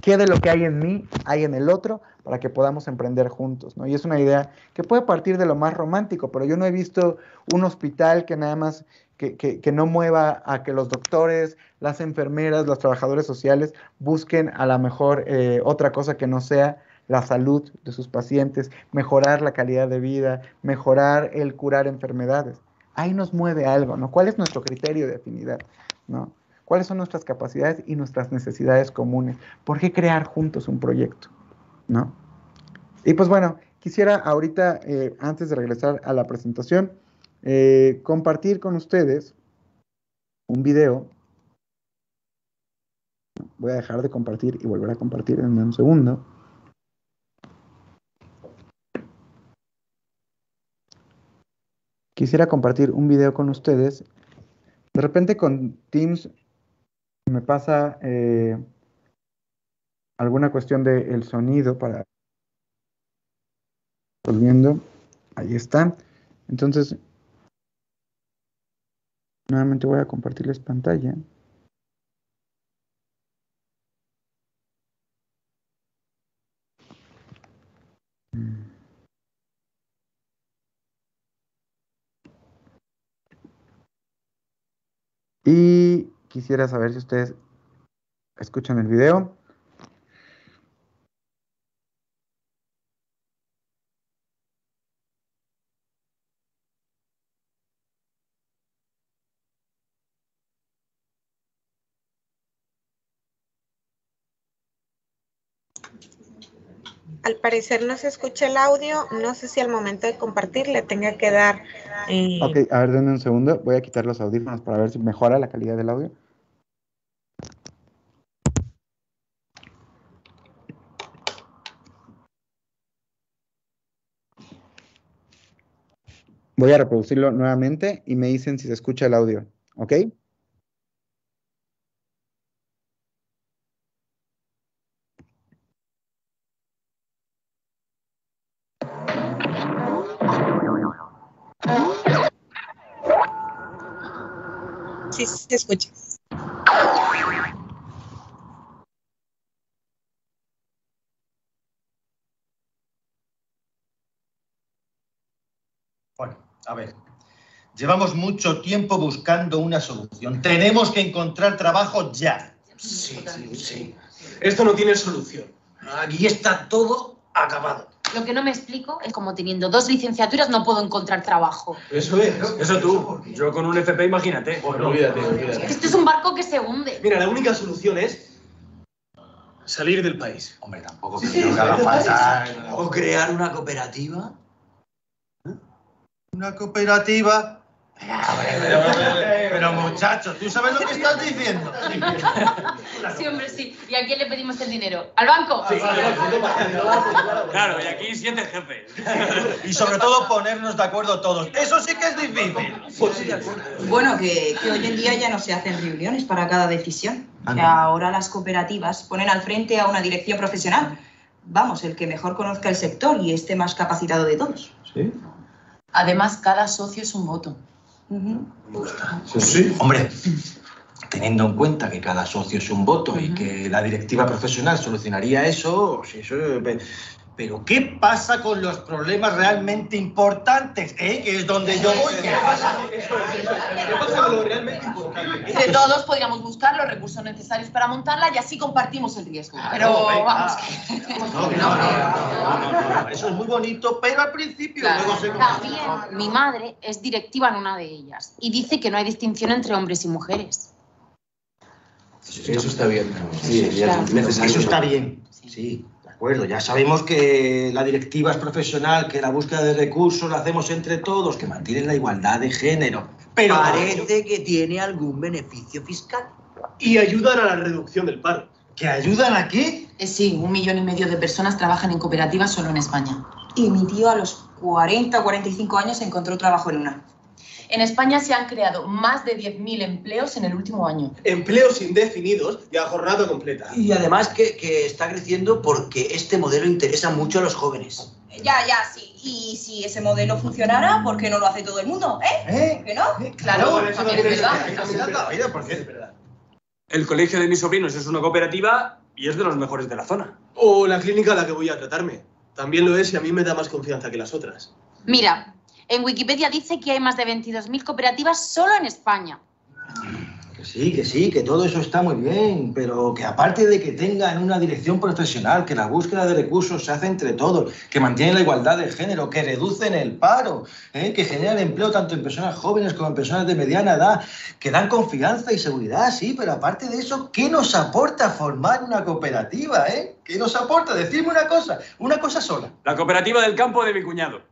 qué de lo que hay en mí hay en el otro para que podamos emprender juntos, ¿no? Y es una idea que puede partir de lo más romántico, pero yo no he visto un hospital que nada más, que, que, no mueva a que los doctores, las enfermeras, los trabajadores sociales busquen a lo mejor eh, otra cosa que no sea la salud de sus pacientes, mejorar la calidad de vida, mejorar el curar enfermedades. Ahí nos mueve algo, ¿no? ¿Cuál es nuestro criterio de afinidad, ¿no? cuáles son nuestras capacidades y nuestras necesidades comunes, por qué crear juntos un proyecto, Y pues bueno, quisiera ahorita, eh, antes de regresar a la presentación, eh, compartir con ustedes un video. Voy a dejar de compartir y volver a compartir en un segundo. Quisiera compartir un video con ustedes. De repente con Teams me pasa eh, alguna cuestión del el sonido para volviendo. Ahí está. Entonces, nuevamente voy a compartirles pantalla. Y quisiera saber si ustedes escuchan el video. Al parecer no se escucha el audio, no sé si al momento de compartir le tenga que dar. Eh, ok, a ver, denme un segundo, voy a quitar los audífonos para ver si mejora la calidad del audio. Voy a reproducirlo nuevamente y me dicen si se escucha el audio, ¿ok? Sí, se escucha. Llevamos mucho tiempo buscando una solución. Tenemos que encontrar trabajo ya. Sí, sí, sí. Esto no tiene solución. Aquí está todo acabado. Lo que no me explico es como teniendo dos licenciaturas no puedo encontrar trabajo. Eso es. Eso tú. Yo con un FP, imagínate. olvídate, olvídate. Este es un barco que se hunde. Mira, la única solución es salir del país. Hombre, tampoco creo que haga falta. ¿eh? O crear una cooperativa. ¿Eh? ¿Una cooperativa? Pero, muchachos, ¿tú sabes lo que estás diciendo? Sí, hombre, sí. ¿Y a quién le pedimos el dinero? ¿Al banco? claro, y aquí siete jefes. Y sobre todo ponernos de acuerdo todos. Eso sí que es difícil. Pues bueno, que, hoy en día ya no se hacen reuniones para cada decisión. Que ah, ahora las cooperativas ponen al frente a una dirección profesional. Vamos, el que mejor conozca el sector y esté más capacitado de todos. Sí. Además, cada socio es un voto. Me sí, Hombre, teniendo en cuenta que cada socio es un voto y que la directiva profesional solucionaría eso, si eso eh, pero ¿qué pasa con los problemas realmente importantes? ¿Eh? Que es donde yo voy. ¿Qué pasa? con lo realmente importante? todos podríamos buscar los recursos necesarios para montarla y así compartimos el riesgo. Pero vamos. No, no, no, Eso es muy bonito, pero al principio También mi madre es directiva en una de ellas y dice que no hay distinción entre hombres y mujeres. Eso está bien. Sí, Eso está bien. Sí acuerdo, ya sabemos que la directiva es profesional, que la búsqueda de recursos la hacemos entre todos, que mantienen la igualdad de género. Pero parece que tiene algún beneficio fiscal. Y ayudan a la reducción del paro. ¿Que ayudan a qué? Eh, sí, un millón y medio de personas trabajan en cooperativas solo en España. Y mi tío a los 40 o 45 años encontró trabajo en una. En España se han creado más de 10.000 empleos en el último año. Empleos indefinidos y a jornada completa. Y además que, está creciendo porque este modelo interesa mucho a los jóvenes. Ya, ya, sí. Y si ese modelo funcionara, ¿por qué no lo hace todo el mundo? ¿Eh? ¿Eh? ¿Que no? ¿Eh? Claro, es verdad. El colegio de mis sobrinos es una cooperativa y es de los mejores de la zona. O la clínica a la que voy a tratarme. También lo es y a mí me da más confianza que las otras. Mira, en Wikipedia dice que hay más de 22.000 cooperativas solo en España. Que sí, que sí, que todo eso está muy bien, pero que aparte de que tengan una dirección profesional, que la búsqueda de recursos se hace entre todos, que mantienen la igualdad de género, que reducen el paro, ¿eh? que generan empleo tanto en personas jóvenes como en personas de mediana edad, que dan confianza y seguridad, sí, pero aparte de eso, ¿qué nos aporta formar una cooperativa? Eh? ¿Qué nos aporta? Decirme una cosa, una cosa sola. La cooperativa del campo de mi cuñado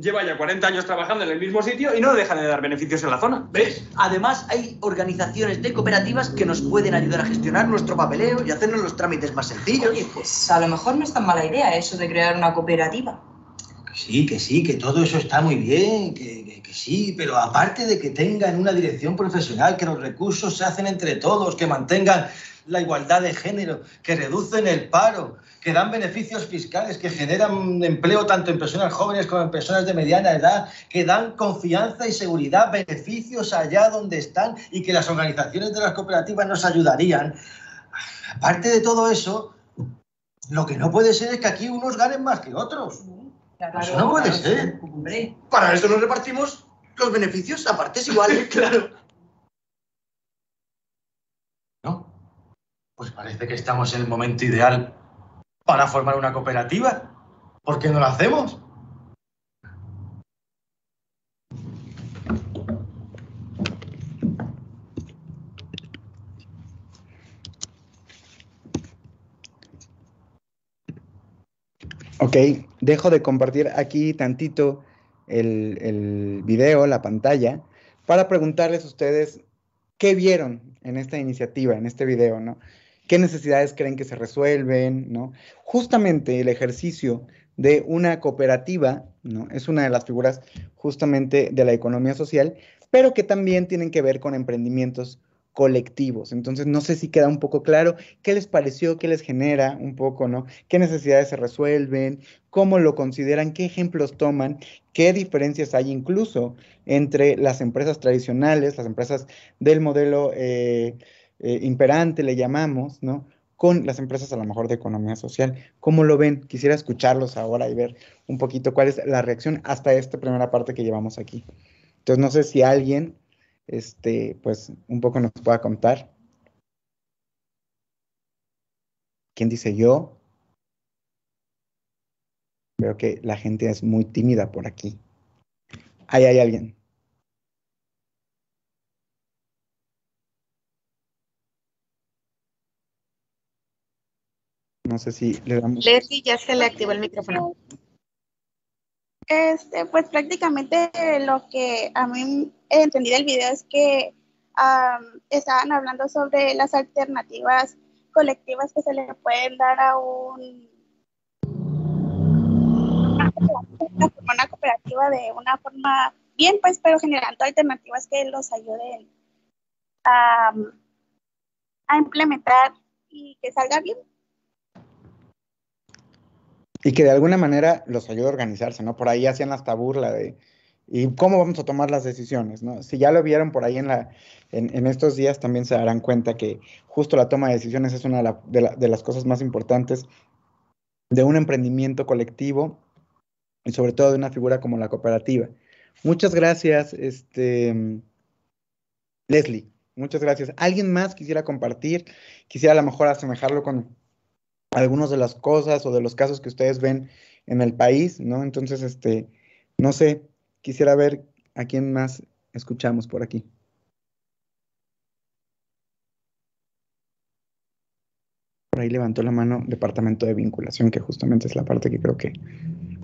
lleva ya 40 años trabajando en el mismo sitio y no dejan de dar beneficios en la zona. ¿Ves? Además, hay organizaciones de cooperativas que nos pueden ayudar a gestionar nuestro papeleo y hacernos los trámites más sencillos. Oye, pues a lo mejor no es tan mala idea eso de crear una cooperativa. sí, que sí, que todo eso está muy bien, que sí, pero aparte de que tengan una dirección profesional, que los recursos se hacen entre todos, que mantengan la igualdad de género, que reducen el paro, que dan beneficios fiscales, que generan empleo tanto en personas jóvenes como en personas de mediana edad, que dan confianza y seguridad, beneficios allá donde están y que las organizaciones de las cooperativas nos ayudarían. Aparte de todo eso, lo que no puede ser es que aquí unos ganen más que otros. eso no puede ser. Para eso nos repartimos los beneficios a partes iguales. claro. pues parece que estamos en el momento ideal para formar una cooperativa. ¿Por qué no lo hacemos? Ok, dejo de compartir aquí tantito el, el, video, la pantalla, para preguntarles a ustedes qué vieron en esta iniciativa, en este video, ¿no? qué necesidades creen que se resuelven, ¿no? Justamente el ejercicio de una cooperativa, ¿no? Es una de las figuras justamente de la economía social, pero que también tienen que ver con emprendimientos colectivos. Entonces, no sé si queda un poco claro qué les pareció, qué les genera un poco, ¿no? ¿Qué necesidades se resuelven? ¿Cómo lo consideran? ¿Qué ejemplos toman? ¿Qué diferencias hay incluso entre las empresas tradicionales, las empresas del modelo... Eh, eh, imperante, le llamamos, ¿no? Con las empresas a lo mejor de economía social. ¿Cómo lo ven? Quisiera escucharlos ahora y ver un poquito cuál es la reacción hasta esta primera parte que llevamos aquí. Entonces, no sé si alguien, este, pues, un poco nos pueda contar. ¿Quién dice yo? Veo que la gente es muy tímida por aquí. Ahí hay alguien. No sé si le damos. ya se le activó el micrófono. Este, pues prácticamente lo que a mí entendido del video es que estaban hablando sobre las alternativas colectivas que se le pueden dar a un una cooperativa de una forma bien, pues, pero generando alternativas que los ayuden a, a implementar y que salga bien y que de alguna manera los ayuda a organizarse, ¿no? Por ahí hacían hasta burla de, ¿y cómo vamos a tomar las decisiones, ¿no? Si ya lo vieron por ahí en, la, en, estos días, también se darán cuenta que justo la toma de decisiones es una de, las cosas más importantes de un emprendimiento colectivo y sobre todo de una figura como la cooperativa. Muchas gracias, este, Leslie. Muchas gracias. ¿Alguien más quisiera compartir? Quisiera a lo mejor asemejarlo con algunos de las cosas o de los casos que ustedes ven en el país, ¿no? Entonces, este, no sé, quisiera ver a quién más escuchamos por aquí. Por ahí levantó la mano Departamento de Vinculación, que justamente es la parte que creo que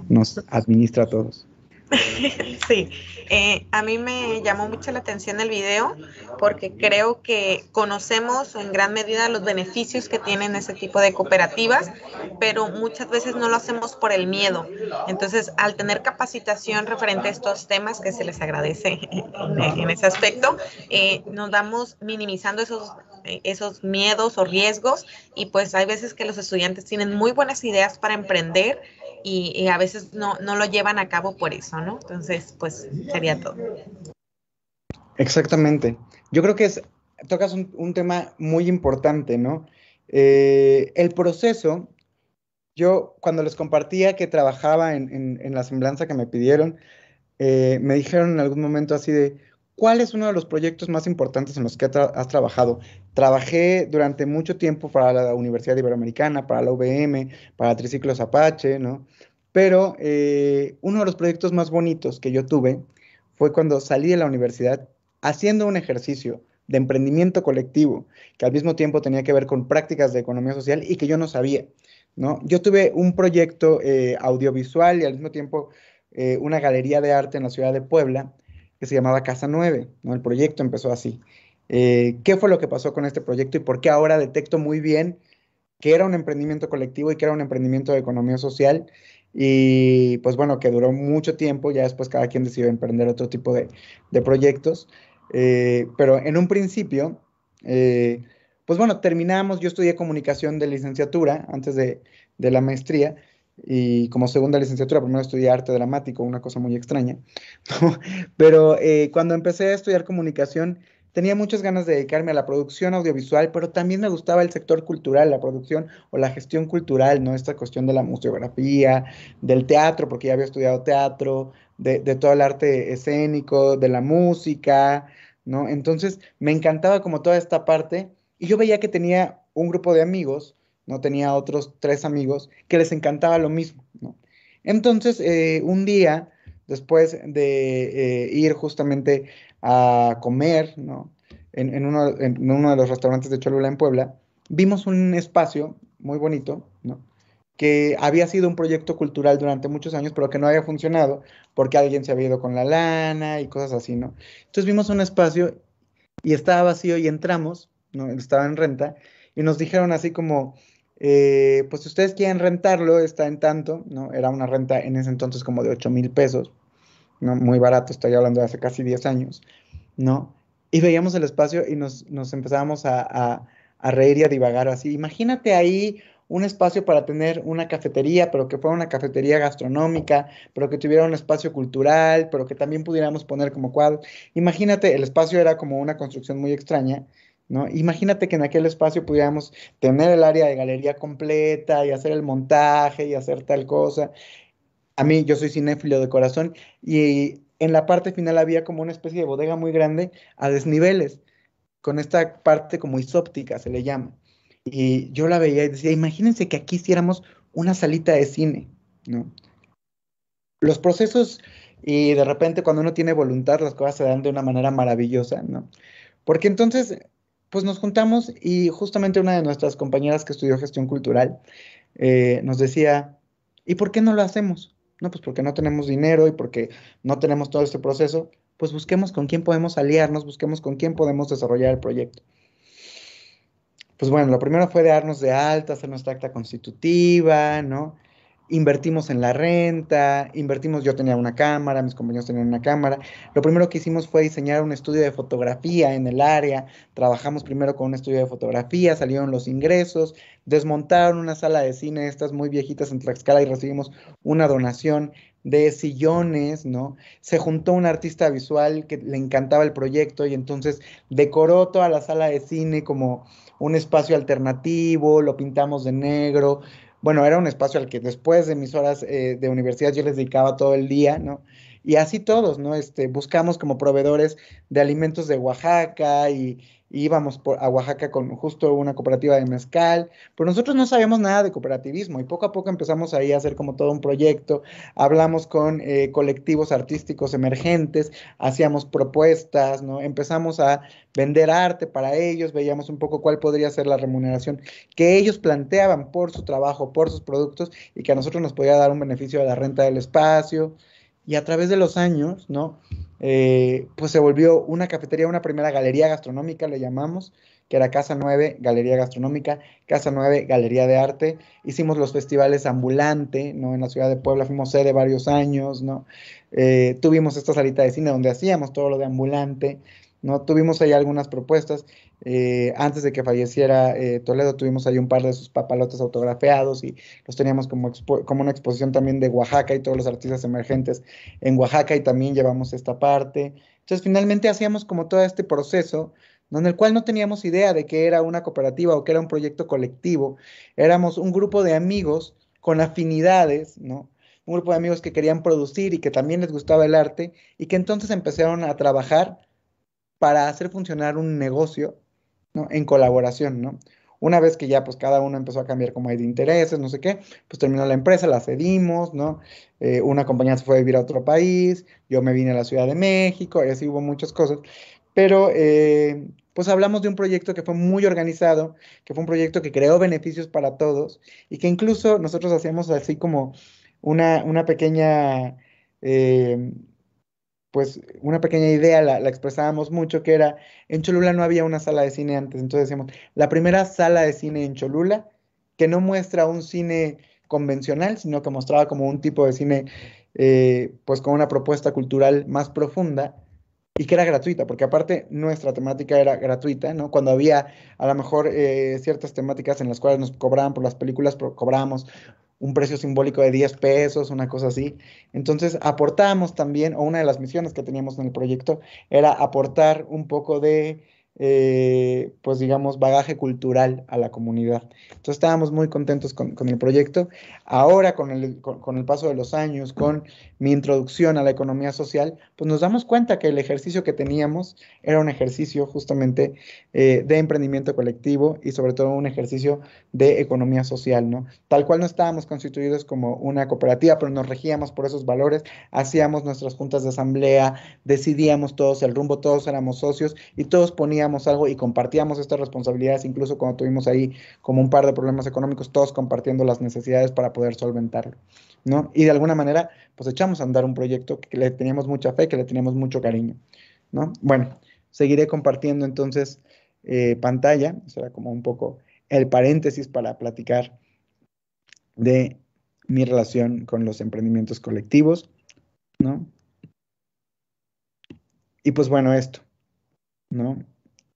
nos administra a todos. sí, eh, a mí me llamó mucho la atención el video porque creo que conocemos en gran medida los beneficios que tienen ese tipo de cooperativas, pero muchas veces no lo hacemos por el miedo. Entonces, al tener capacitación referente a estos temas, que se les agradece en, ese aspecto, eh, nos damos minimizando esos esos miedos o riesgos y pues hay veces que los estudiantes tienen muy buenas ideas para emprender y, a veces no, lo llevan a cabo por eso, ¿no? Entonces, pues sería todo. Exactamente. Yo creo que es, tocas un, tema muy importante, ¿no? Eh, el proceso, yo cuando les compartía que trabajaba en, en, la semblanza que me pidieron, eh, me dijeron en algún momento así de, ¿Cuál es uno de los proyectos más importantes en los que has trabajado? Trabajé durante mucho tiempo para la Universidad Iberoamericana, para la UVM, para Triciclos Apache, ¿no? Pero eh, uno de los proyectos más bonitos que yo tuve fue cuando salí de la universidad haciendo un ejercicio de emprendimiento colectivo, que al mismo tiempo tenía que ver con prácticas de economía social y que yo no sabía, ¿no? Yo tuve un proyecto eh, audiovisual y al mismo tiempo eh, una galería de arte en la ciudad de Puebla, que se llamaba Casa 9, ¿no? El proyecto empezó así. Eh, ¿Qué fue lo que pasó con este proyecto y por qué ahora detecto muy bien que era un emprendimiento colectivo y que era un emprendimiento de economía social? Y pues bueno, que duró mucho tiempo, ya después cada quien decidió emprender otro tipo de, proyectos. Eh, pero en un principio, eh, pues bueno, terminamos, yo estudié comunicación de licenciatura antes de, de la maestría y como segunda licenciatura, primero estudié arte dramático, una cosa muy extraña, pero eh, cuando empecé a estudiar comunicación, tenía muchas ganas de dedicarme a la producción audiovisual, pero también me gustaba el sector cultural, la producción o la gestión cultural, ¿no? Esta cuestión de la museografía, del teatro, porque ya había estudiado teatro, de, de todo el arte escénico, de la música, ¿no? Entonces me encantaba como toda esta parte y yo veía que tenía un grupo de amigos ¿no? Tenía otros tres amigos que les encantaba lo mismo, Entonces, eh, un día, después de eh, ir justamente a comer, ¿no? En, en, uno, en, uno, de los restaurantes de Cholula en Puebla, vimos un espacio muy bonito, ¿no? que había sido un proyecto cultural durante muchos años, pero que no había funcionado porque alguien se había ido con la lana y cosas así, ¿no? Entonces vimos un espacio y estaba vacío y entramos, ¿no? Estaba en renta y nos dijeron así como, eh, pues si ustedes quieren rentarlo, está en tanto, ¿no? Era una renta en ese entonces como de 8 mil pesos, ¿no? Muy barato, estoy hablando de hace casi 10 años, ¿no? Y veíamos el espacio y nos, nos empezábamos a, reír y a divagar así. Imagínate ahí un espacio para tener una cafetería, pero que fuera una cafetería gastronómica, pero que tuviera un espacio cultural, pero que también pudiéramos poner como cuadros. Imagínate, el espacio era como una construcción muy extraña, Imagínate que en aquel espacio pudiéramos tener el área de galería completa y hacer el montaje y hacer tal cosa. A mí, yo soy cinéfilo de corazón y en la parte final había como una especie de bodega muy grande a desniveles, con esta parte como isóptica se le llama. Y yo la veía y decía, imagínense que aquí hiciéramos una salita de cine, ¿no? Los procesos y de repente cuando uno tiene voluntad las cosas se dan de una manera maravillosa, ¿no? Porque entonces pues nos juntamos y justamente una de nuestras compañeras que estudió gestión cultural eh, nos decía, ¿y por qué no lo hacemos? No, pues porque no tenemos dinero y porque no tenemos todo este proceso, pues busquemos con quién podemos aliarnos, busquemos con quién podemos desarrollar el proyecto. Pues bueno, lo primero fue darnos de alta, hacer nuestra acta constitutiva, ¿no? invertimos en la renta, invertimos, yo tenía una cámara, mis compañeros tenían una cámara. Lo primero que hicimos fue diseñar un estudio de fotografía en el área, trabajamos primero con un estudio de fotografía, salieron los ingresos, desmontaron una sala de cine, estas muy viejitas en Tlaxcala y recibimos una donación de sillones, ¿no? Se juntó un artista visual que le encantaba el proyecto y entonces decoró toda la sala de cine como un espacio alternativo, lo pintamos de negro, bueno, era un espacio al que después de mis horas eh, de universidad yo les dedicaba todo el día, ¿no? Y así todos, ¿no? Este, buscamos como proveedores de alimentos de Oaxaca y íbamos por, a Oaxaca con justo una cooperativa de mezcal, pero nosotros no sabíamos nada de cooperativismo y poco a poco empezamos ahí a hacer como todo un proyecto, hablamos con eh, colectivos artísticos emergentes, hacíamos propuestas, ¿no? empezamos a vender arte para ellos, veíamos un poco cuál podría ser la remuneración que ellos planteaban por su trabajo, por sus productos y que a nosotros nos podía dar un beneficio de la renta del espacio y a través de los años, ¿no? Eh, pues se volvió una cafetería, una primera galería gastronómica, le llamamos, que era Casa 9, Galería Gastronómica, Casa 9, Galería de Arte. Hicimos los festivales ambulante, ¿no? En la ciudad de Puebla fuimos sede varios años, ¿no? Eh, tuvimos esta salita de cine donde hacíamos todo lo de ambulante. ¿no? Tuvimos ahí algunas propuestas. Eh, antes de que falleciera eh, Toledo, tuvimos ahí un par de sus papalotes autografiados y los teníamos como, como una exposición también de Oaxaca y todos los artistas emergentes en Oaxaca y también llevamos esta parte. Entonces, finalmente hacíamos como todo este proceso en el cual no teníamos idea de que era una cooperativa o que era un proyecto colectivo. Éramos un grupo de amigos con afinidades, ¿no? un grupo de amigos que querían producir y que también les gustaba el arte y que entonces empezaron a trabajar para hacer funcionar un negocio ¿no? en colaboración, ¿no? Una vez que ya pues cada uno empezó a cambiar como hay de intereses, no sé qué, pues terminó la empresa, la cedimos, ¿no? Eh, una compañía se fue a vivir a otro país, yo me vine a la Ciudad de México, y así hubo muchas cosas, pero eh, pues hablamos de un proyecto que fue muy organizado, que fue un proyecto que creó beneficios para todos y que incluso nosotros hacíamos así como una, una pequeña... Eh, pues una pequeña idea la, expresábamos mucho, que era, en Cholula no había una sala de cine antes, entonces decíamos, la primera sala de cine en Cholula, que no muestra un cine convencional, sino que mostraba como un tipo de cine, eh, pues con una propuesta cultural más profunda, y que era gratuita, porque aparte nuestra temática era gratuita, ¿no? Cuando había a lo mejor eh, ciertas temáticas en las cuales nos cobraban por las películas, cobramos un precio simbólico de 10 pesos, una cosa así. Entonces aportamos también, o una de las misiones que teníamos en el proyecto era aportar un poco de eh, pues digamos, bagaje cultural a la comunidad. Entonces estábamos muy contentos con, el proyecto. Ahora, con el, paso de los años, con mi introducción a la economía social, pues nos damos cuenta que el ejercicio que teníamos era un ejercicio justamente eh, de emprendimiento colectivo y sobre todo un ejercicio de economía social, ¿no? Tal cual no estábamos constituidos como una cooperativa, pero nos regíamos por esos valores, hacíamos nuestras juntas de asamblea, decidíamos todos el rumbo, todos éramos socios y todos poníamos algo y compartíamos estas responsabilidades, incluso cuando tuvimos ahí como un par de problemas económicos, todos compartiendo las necesidades para poder solventarlo, ¿no? Y de alguna manera, pues echamos a andar un proyecto que le teníamos mucha fe, que le teníamos mucho cariño, ¿no? Bueno, seguiré compartiendo entonces eh, pantalla, será como un poco el paréntesis para platicar de mi relación con los emprendimientos colectivos, ¿no? Y pues bueno, esto, ¿no?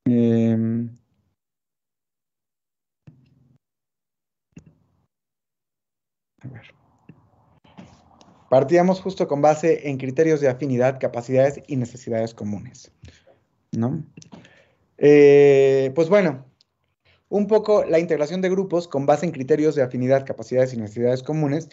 Em, Partíamos justo con base en criterios de afinidad, capacidades y necesidades comunes. ¿no? Eh, pues bueno, un poco la integración de grupos con base en criterios de afinidad, capacidades y necesidades comunes,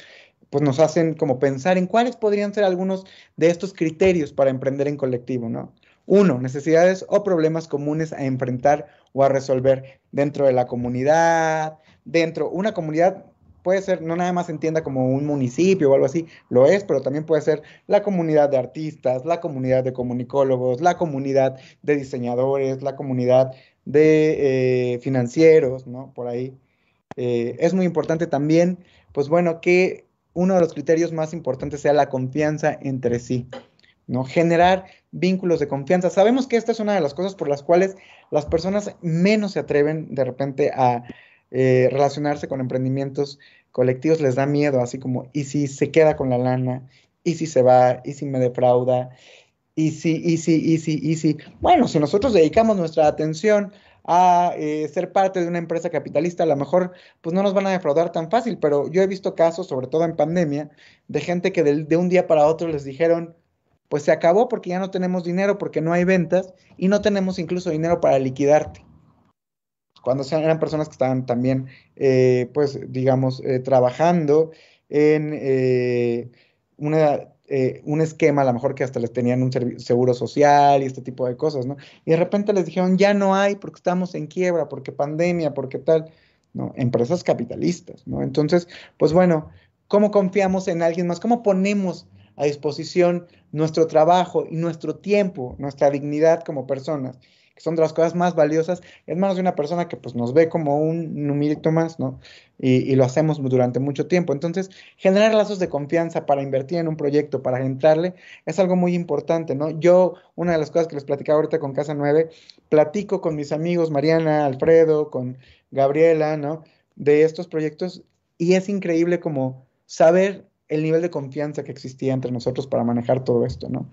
pues nos hacen como pensar en cuáles podrían ser algunos de estos criterios para emprender en colectivo, ¿no? Uno, necesidades o problemas comunes a enfrentar o a resolver dentro de la comunidad, dentro, una comunidad puede ser, no nada más entienda como un municipio o algo así, lo es, pero también puede ser la comunidad de artistas, la comunidad de comunicólogos, la comunidad de diseñadores, la comunidad de eh, financieros, ¿no? Por ahí. Eh, es muy importante también, pues bueno, que uno de los criterios más importantes sea la confianza entre sí. ¿no? Generar vínculos de confianza. Sabemos que esta es una de las cosas por las cuales las personas menos se atreven de repente a eh, relacionarse con emprendimientos colectivos, les da miedo, así como, ¿y si se queda con la lana? ¿Y si se va? ¿Y si me defrauda? ¿Y si, y si, y si, y si? Bueno, si nosotros dedicamos nuestra atención a eh, ser parte de una empresa capitalista, a lo mejor pues no nos van a defraudar tan fácil, pero yo he visto casos, sobre todo en pandemia, de gente que de un día para otro les dijeron, pues se acabó porque ya no tenemos dinero, porque no hay ventas y no tenemos incluso dinero para liquidarte. Cuando eran personas que estaban también, eh, pues, digamos, eh, trabajando en eh, un esquema, a lo mejor que hasta les tenían un seguro social y este tipo de cosas, ¿no? Y de repente les dijeron, ya no hay porque estamos en quiebra, porque pandemia, porque tal, ¿no? Empresas capitalistas, ¿no? Entonces, pues bueno, ¿cómo confiamos en alguien más? ¿Cómo ponemos a disposición nuestro trabajo y nuestro tiempo, nuestra dignidad como personas, que son de las cosas más valiosas, en manos de una persona que pues nos ve como un numerito más, ¿no? Y, y, lo hacemos durante mucho tiempo. Entonces, generar lazos de confianza para invertir en un proyecto, para entrarle, es algo muy importante, ¿no? Yo, una de las cosas que les platicaba ahorita con Casa 9, platico con mis amigos, Mariana, Alfredo, con Gabriela, ¿no? De estos proyectos y es increíble como saber el nivel de confianza que existía entre nosotros para manejar todo esto, ¿no?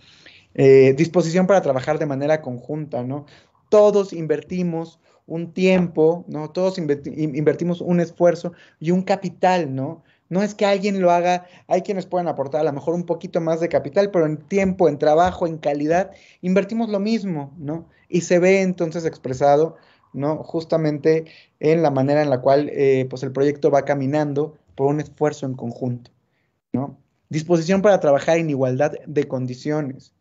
Eh, disposición para trabajar de manera conjunta, ¿no? Todos invertimos un tiempo, ¿no? Todos invertimos un esfuerzo y un capital, ¿no? No es que alguien lo haga, hay quienes pueden aportar a lo mejor un poquito más de capital, pero en tiempo, en trabajo, en calidad, invertimos lo mismo, ¿no? Y se ve entonces expresado, ¿no? Justamente en la manera en la cual, eh, pues, el proyecto va caminando por un esfuerzo en conjunto. Disposición para trabajar en igualdad de condiciones.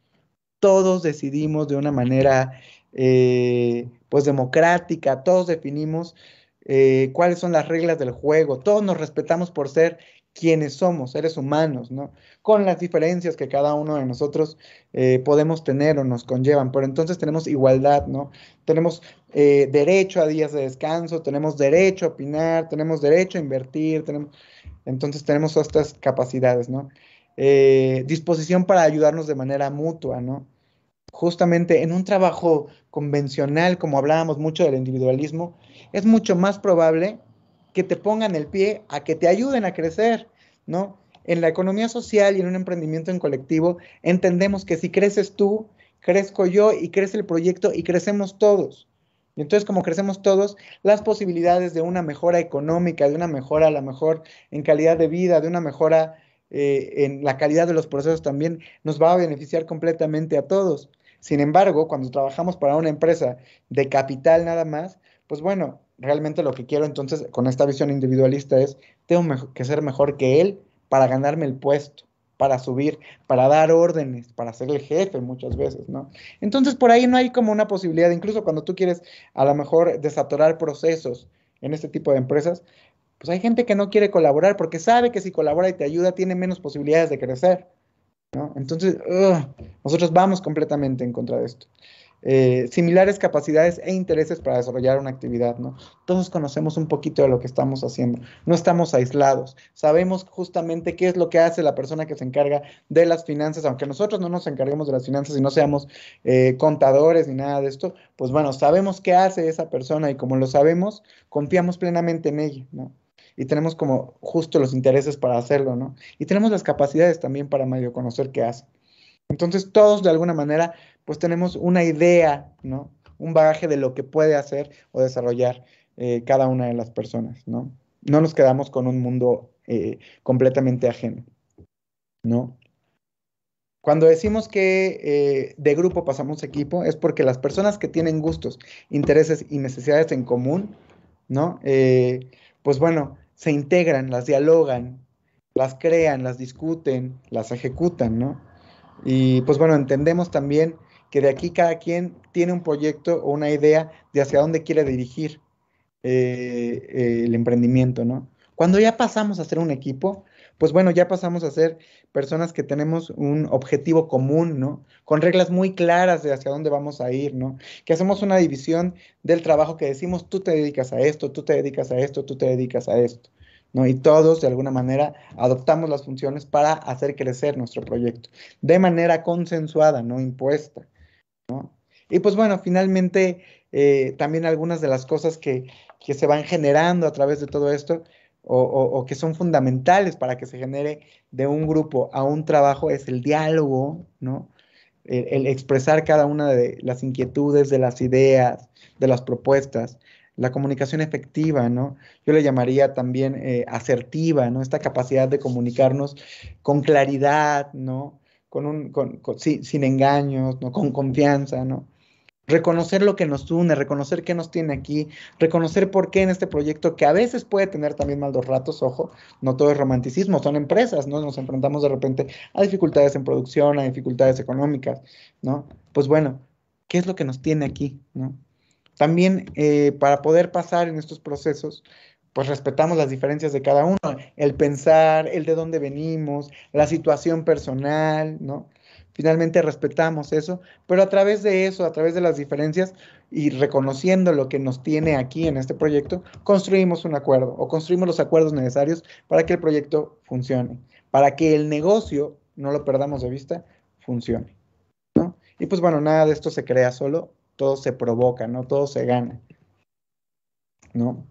Todos decidimos de una manera, eh, pues, democrática, todos definimos eh, cuáles son las reglas del juego, todos nos respetamos por ser quienes somos, seres humanos, ¿no? Con las diferencias que cada uno de nosotros eh, podemos tener o nos conllevan, pero entonces tenemos igualdad, ¿no? Tenemos eh, derecho a días de descanso, tenemos derecho a opinar, tenemos derecho a invertir, tenemos... entonces tenemos estas capacidades, ¿no? Eh, disposición para ayudarnos de manera mutua, ¿no? Justamente en un trabajo convencional, como hablábamos mucho del individualismo, es mucho más probable que te pongan el pie, a que te ayuden a crecer, ¿no? En la economía social y en un emprendimiento en colectivo, entendemos que si creces tú, crezco yo y crece el proyecto y crecemos todos. Y entonces, como crecemos todos, las posibilidades de una mejora económica, de una mejora a lo mejor en calidad de vida, de una mejora eh, en la calidad de los procesos también, nos va a beneficiar completamente a todos. Sin embargo, cuando trabajamos para una empresa de capital nada más, pues bueno, realmente lo que quiero entonces con esta visión individualista es, tengo que ser mejor que él para ganarme el puesto, para subir, para dar órdenes, para ser el jefe muchas veces, ¿no? Entonces por ahí no hay como una posibilidad, incluso cuando tú quieres a lo mejor desatorar procesos en este tipo de empresas, pues hay gente que no quiere colaborar porque sabe que si colabora y te ayuda tiene menos posibilidades de crecer, ¿no? Entonces, nosotros vamos completamente en contra de esto. Eh, similares capacidades e intereses para desarrollar una actividad, ¿no? Todos conocemos un poquito de lo que estamos haciendo, no estamos aislados, sabemos justamente qué es lo que hace la persona que se encarga de las finanzas, aunque nosotros no nos encarguemos de las finanzas y no seamos eh, contadores ni nada de esto, pues bueno, sabemos qué hace esa persona y como lo sabemos, confiamos plenamente en ella, ¿no? y tenemos como justo los intereses para hacerlo, ¿no? Y tenemos las capacidades también para medio conocer qué hace. Entonces todos de alguna manera pues tenemos una idea, ¿no? Un bagaje de lo que puede hacer o desarrollar eh, cada una de las personas, ¿no? No nos quedamos con un mundo eh, completamente ajeno, ¿no? Cuando decimos que eh, de grupo pasamos equipo, es porque las personas que tienen gustos, intereses y necesidades en común, ¿no? pues bueno, se integran, las dialogan, las crean, las discuten, las ejecutan, ¿no? Y pues bueno, entendemos también que de aquí cada quien tiene un proyecto o una idea de hacia dónde quiere dirigir eh, el emprendimiento, ¿no? Cuando ya pasamos a ser un equipo, pues bueno, ya pasamos a ser personas que tenemos un objetivo común, ¿no? Con reglas muy claras de hacia dónde vamos a ir, ¿no? Que hacemos una división del trabajo que decimos, tú te dedicas a esto, tú te dedicas a esto, tú te dedicas a esto, ¿no? Y todos, de alguna manera, adoptamos las funciones para hacer crecer nuestro proyecto, de manera consensuada, no impuesta. Y pues bueno, finalmente eh, también algunas de las cosas que, se van generando a través de todo esto o, que son fundamentales para que se genere de un grupo a un trabajo es el diálogo, ¿no? El, expresar cada una de las inquietudes, de las ideas, de las propuestas, la comunicación efectiva, ¿no? Yo le llamaría también eh, asertiva, ¿no? Esta capacidad de comunicarnos con claridad, ¿no? con un, sin, engaños, ¿no? con confianza, ¿no? Reconocer lo que nos une, reconocer qué nos tiene aquí, reconocer por qué en este proyecto, que a veces puede tener también malos ratos, ojo, no todo es romanticismo, son empresas, ¿no? Nos enfrentamos de repente a dificultades en producción, a dificultades económicas, ¿no? Pues bueno, ¿qué es lo que nos tiene aquí, ¿no? También eh, para poder pasar en estos procesos, pues respetamos las diferencias de cada uno, el pensar, el de dónde venimos, la situación personal, ¿no? Finalmente respetamos eso, pero a través de eso, a través de las diferencias y reconociendo lo que nos tiene aquí en este proyecto, construimos un acuerdo o construimos los acuerdos necesarios para que el proyecto funcione, para que el negocio, no lo perdamos de vista, funcione. ¿no? Y pues bueno, nada de esto se crea solo, todo se provoca, ¿no? Todo se gana. ¿No?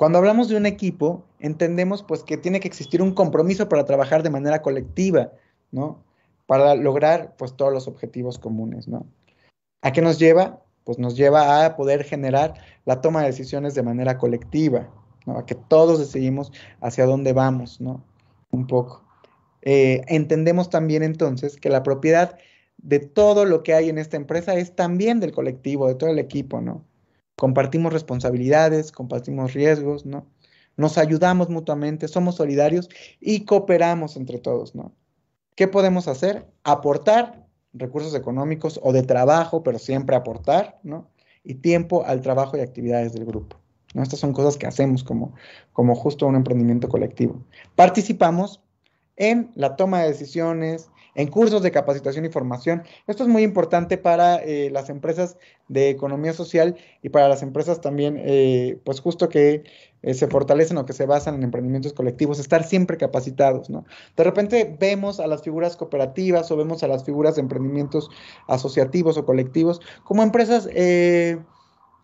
Cuando hablamos de un equipo, entendemos pues que tiene que existir un compromiso para trabajar de manera colectiva, ¿no? Para lograr pues todos los objetivos comunes, ¿no? ¿A qué nos lleva? Pues nos lleva a poder generar la toma de decisiones de manera colectiva, ¿no? A que todos decidimos hacia dónde vamos, ¿no? Un poco. Eh, entendemos también entonces que la propiedad de todo lo que hay en esta empresa es también del colectivo, de todo el equipo, ¿no? compartimos responsabilidades, compartimos riesgos, ¿no? Nos ayudamos mutuamente, somos solidarios y cooperamos entre todos, ¿no? ¿Qué podemos hacer? Aportar recursos económicos o de trabajo, pero siempre aportar, ¿no? Y tiempo al trabajo y actividades del grupo. Estas son cosas que hacemos como, como justo un emprendimiento colectivo. Participamos en la toma de decisiones, en cursos de capacitación y formación. Esto es muy importante para eh, las empresas de economía social y para las empresas también, eh, pues justo que eh, se fortalecen o que se basan en emprendimientos colectivos, estar siempre capacitados, ¿no? De repente vemos a las figuras cooperativas o vemos a las figuras de emprendimientos asociativos o colectivos como empresas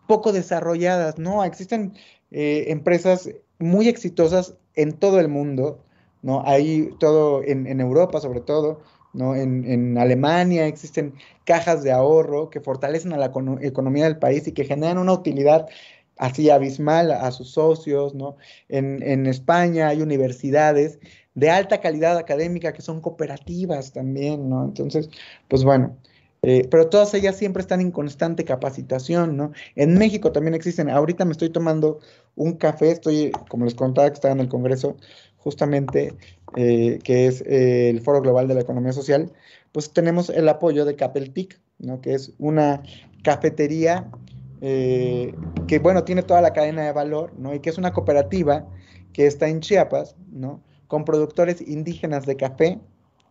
poco desarrolladas, ¿no? Existen empresas muy exitosas en todo el mundo, ¿no? Hay todo en, en, Europa sobre todo, en, Alemania existen cajas de ahorro que fortalecen a la economía del país y que generan una utilidad así abismal a sus socios, En, España hay universidades de alta calidad académica que son cooperativas también, Entonces, pues bueno, eh, pero todas ellas siempre están en constante capacitación, ¿no? En México también existen, ahorita me estoy tomando un café, estoy, como les contaba que estaba en el Congreso, justamente, eh, que es eh, el Foro Global de la Economía Social, pues tenemos el apoyo de Capeltic, ¿no? que es una cafetería eh, que, bueno, tiene toda la cadena de valor, ¿no? y que es una cooperativa que está en Chiapas, ¿no? con productores indígenas de café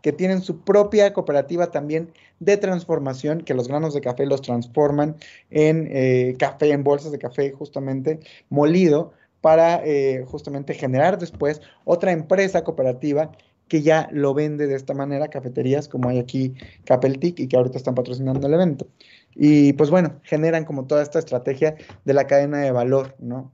que tienen su propia cooperativa también de transformación, que los granos de café los transforman en café, en bolsas de café justamente molido, para eh, justamente generar después otra empresa cooperativa que ya lo vende de esta manera, cafeterías como hay aquí Capeltic y que ahorita están patrocinando el evento. Y pues bueno, generan como toda esta estrategia de la cadena de valor, ¿no?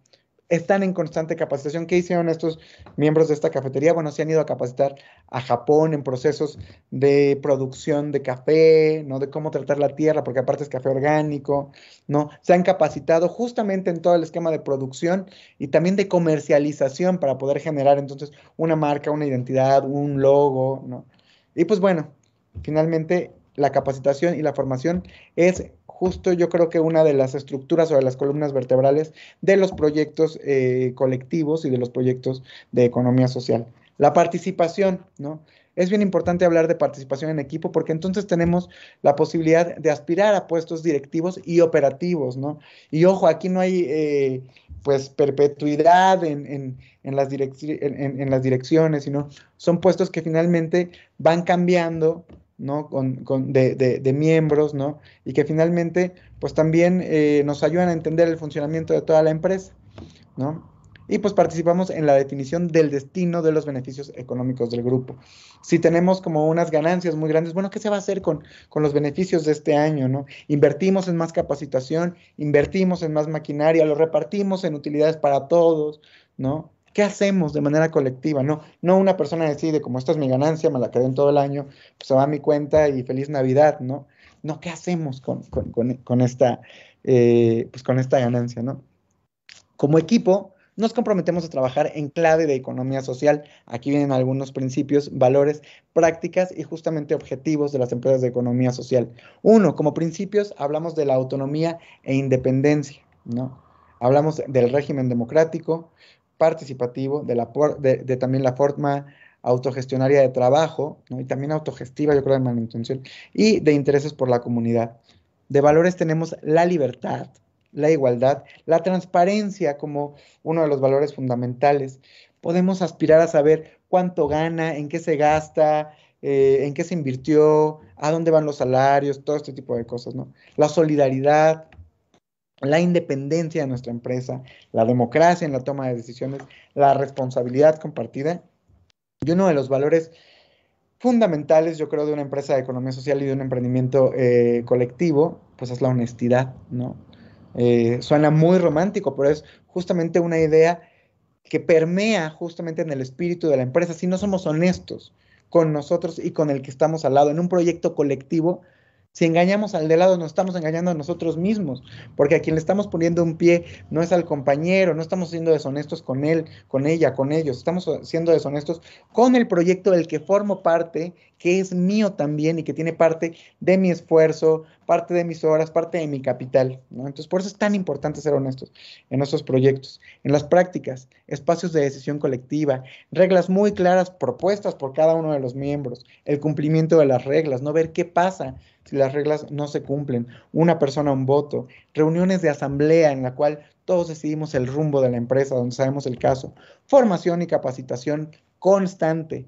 están en constante capacitación. ¿Qué hicieron estos miembros de esta cafetería? Bueno, se han ido a capacitar a Japón en procesos de producción de café, ¿no? De cómo tratar la tierra, porque aparte es café orgánico, ¿no? Se han capacitado justamente en todo el esquema de producción y también de comercialización para poder generar entonces una marca, una identidad, un logo, ¿no? Y pues bueno, finalmente la capacitación y la formación es justo yo creo que una de las estructuras o de las columnas vertebrales de los proyectos eh, colectivos y de los proyectos de economía social. La participación, ¿no? Es bien importante hablar de participación en equipo porque entonces tenemos la posibilidad de aspirar a puestos directivos y operativos, ¿no? Y ojo, aquí no hay eh, pues perpetuidad en, las en las direcciones, sino son puestos que finalmente van cambiando ¿no? Con, de, de, miembros, ¿no? Y que finalmente, pues también eh, nos ayudan a entender el funcionamiento de toda la empresa, ¿no? Y pues participamos en la definición del destino de los beneficios económicos del grupo. Si tenemos como unas ganancias muy grandes, bueno, ¿qué se va a hacer con, con los beneficios de este año? ¿no? Invertimos en más capacitación, invertimos en más maquinaria, lo repartimos en utilidades para todos, ¿no? ¿Qué hacemos de manera colectiva? No, no una persona decide, como esta es mi ganancia, me la quedé en todo el año, pues se va a mi cuenta y feliz Navidad, ¿no? No, ¿qué hacemos con, esta, eh, pues con esta ganancia, ¿no? Como equipo, nos comprometemos a trabajar en clave de economía social. Aquí vienen algunos principios, valores, prácticas y justamente objetivos de las empresas de economía social. Uno, como principios, hablamos de la autonomía e independencia, ¿no? Hablamos del régimen democrático, participativo, de, de, también la forma autogestionaria de trabajo, y también autogestiva, yo creo, de manutención, y de intereses por la comunidad. De valores tenemos la libertad, la igualdad, la transparencia como uno de los valores fundamentales. Podemos aspirar a saber cuánto gana, en qué se gasta, eh, en qué se invirtió, a dónde van los salarios, todo este tipo de cosas, ¿no? La solidaridad, la independencia de nuestra empresa, la democracia en la toma de decisiones, la responsabilidad compartida. Y uno de los valores fundamentales, yo creo, de una empresa de economía social y de un emprendimiento eh, colectivo, pues es la honestidad, ¿no? Eh, suena muy romántico, pero es justamente una idea que permea justamente en el espíritu de la empresa. Si no somos honestos con nosotros y con el que estamos al lado en un proyecto colectivo, si engañamos al de lado, no estamos engañando a nosotros mismos, porque a quien le estamos poniendo un pie no es al compañero, no estamos siendo deshonestos con él, con ella, con ellos, estamos siendo deshonestos con el proyecto del que formo parte, que es mío también y que tiene parte de mi esfuerzo, parte de mis horas, parte de mi capital. Entonces, por eso es tan importante ser honestos en nuestros proyectos, en las prácticas, espacios de decisión colectiva, reglas muy claras propuestas por cada uno de los miembros, el cumplimiento de las reglas, no ver qué pasa si las reglas no se cumplen, una persona un voto, reuniones de asamblea en la cual todos decidimos el rumbo de la empresa, donde sabemos el caso, formación y capacitación constante,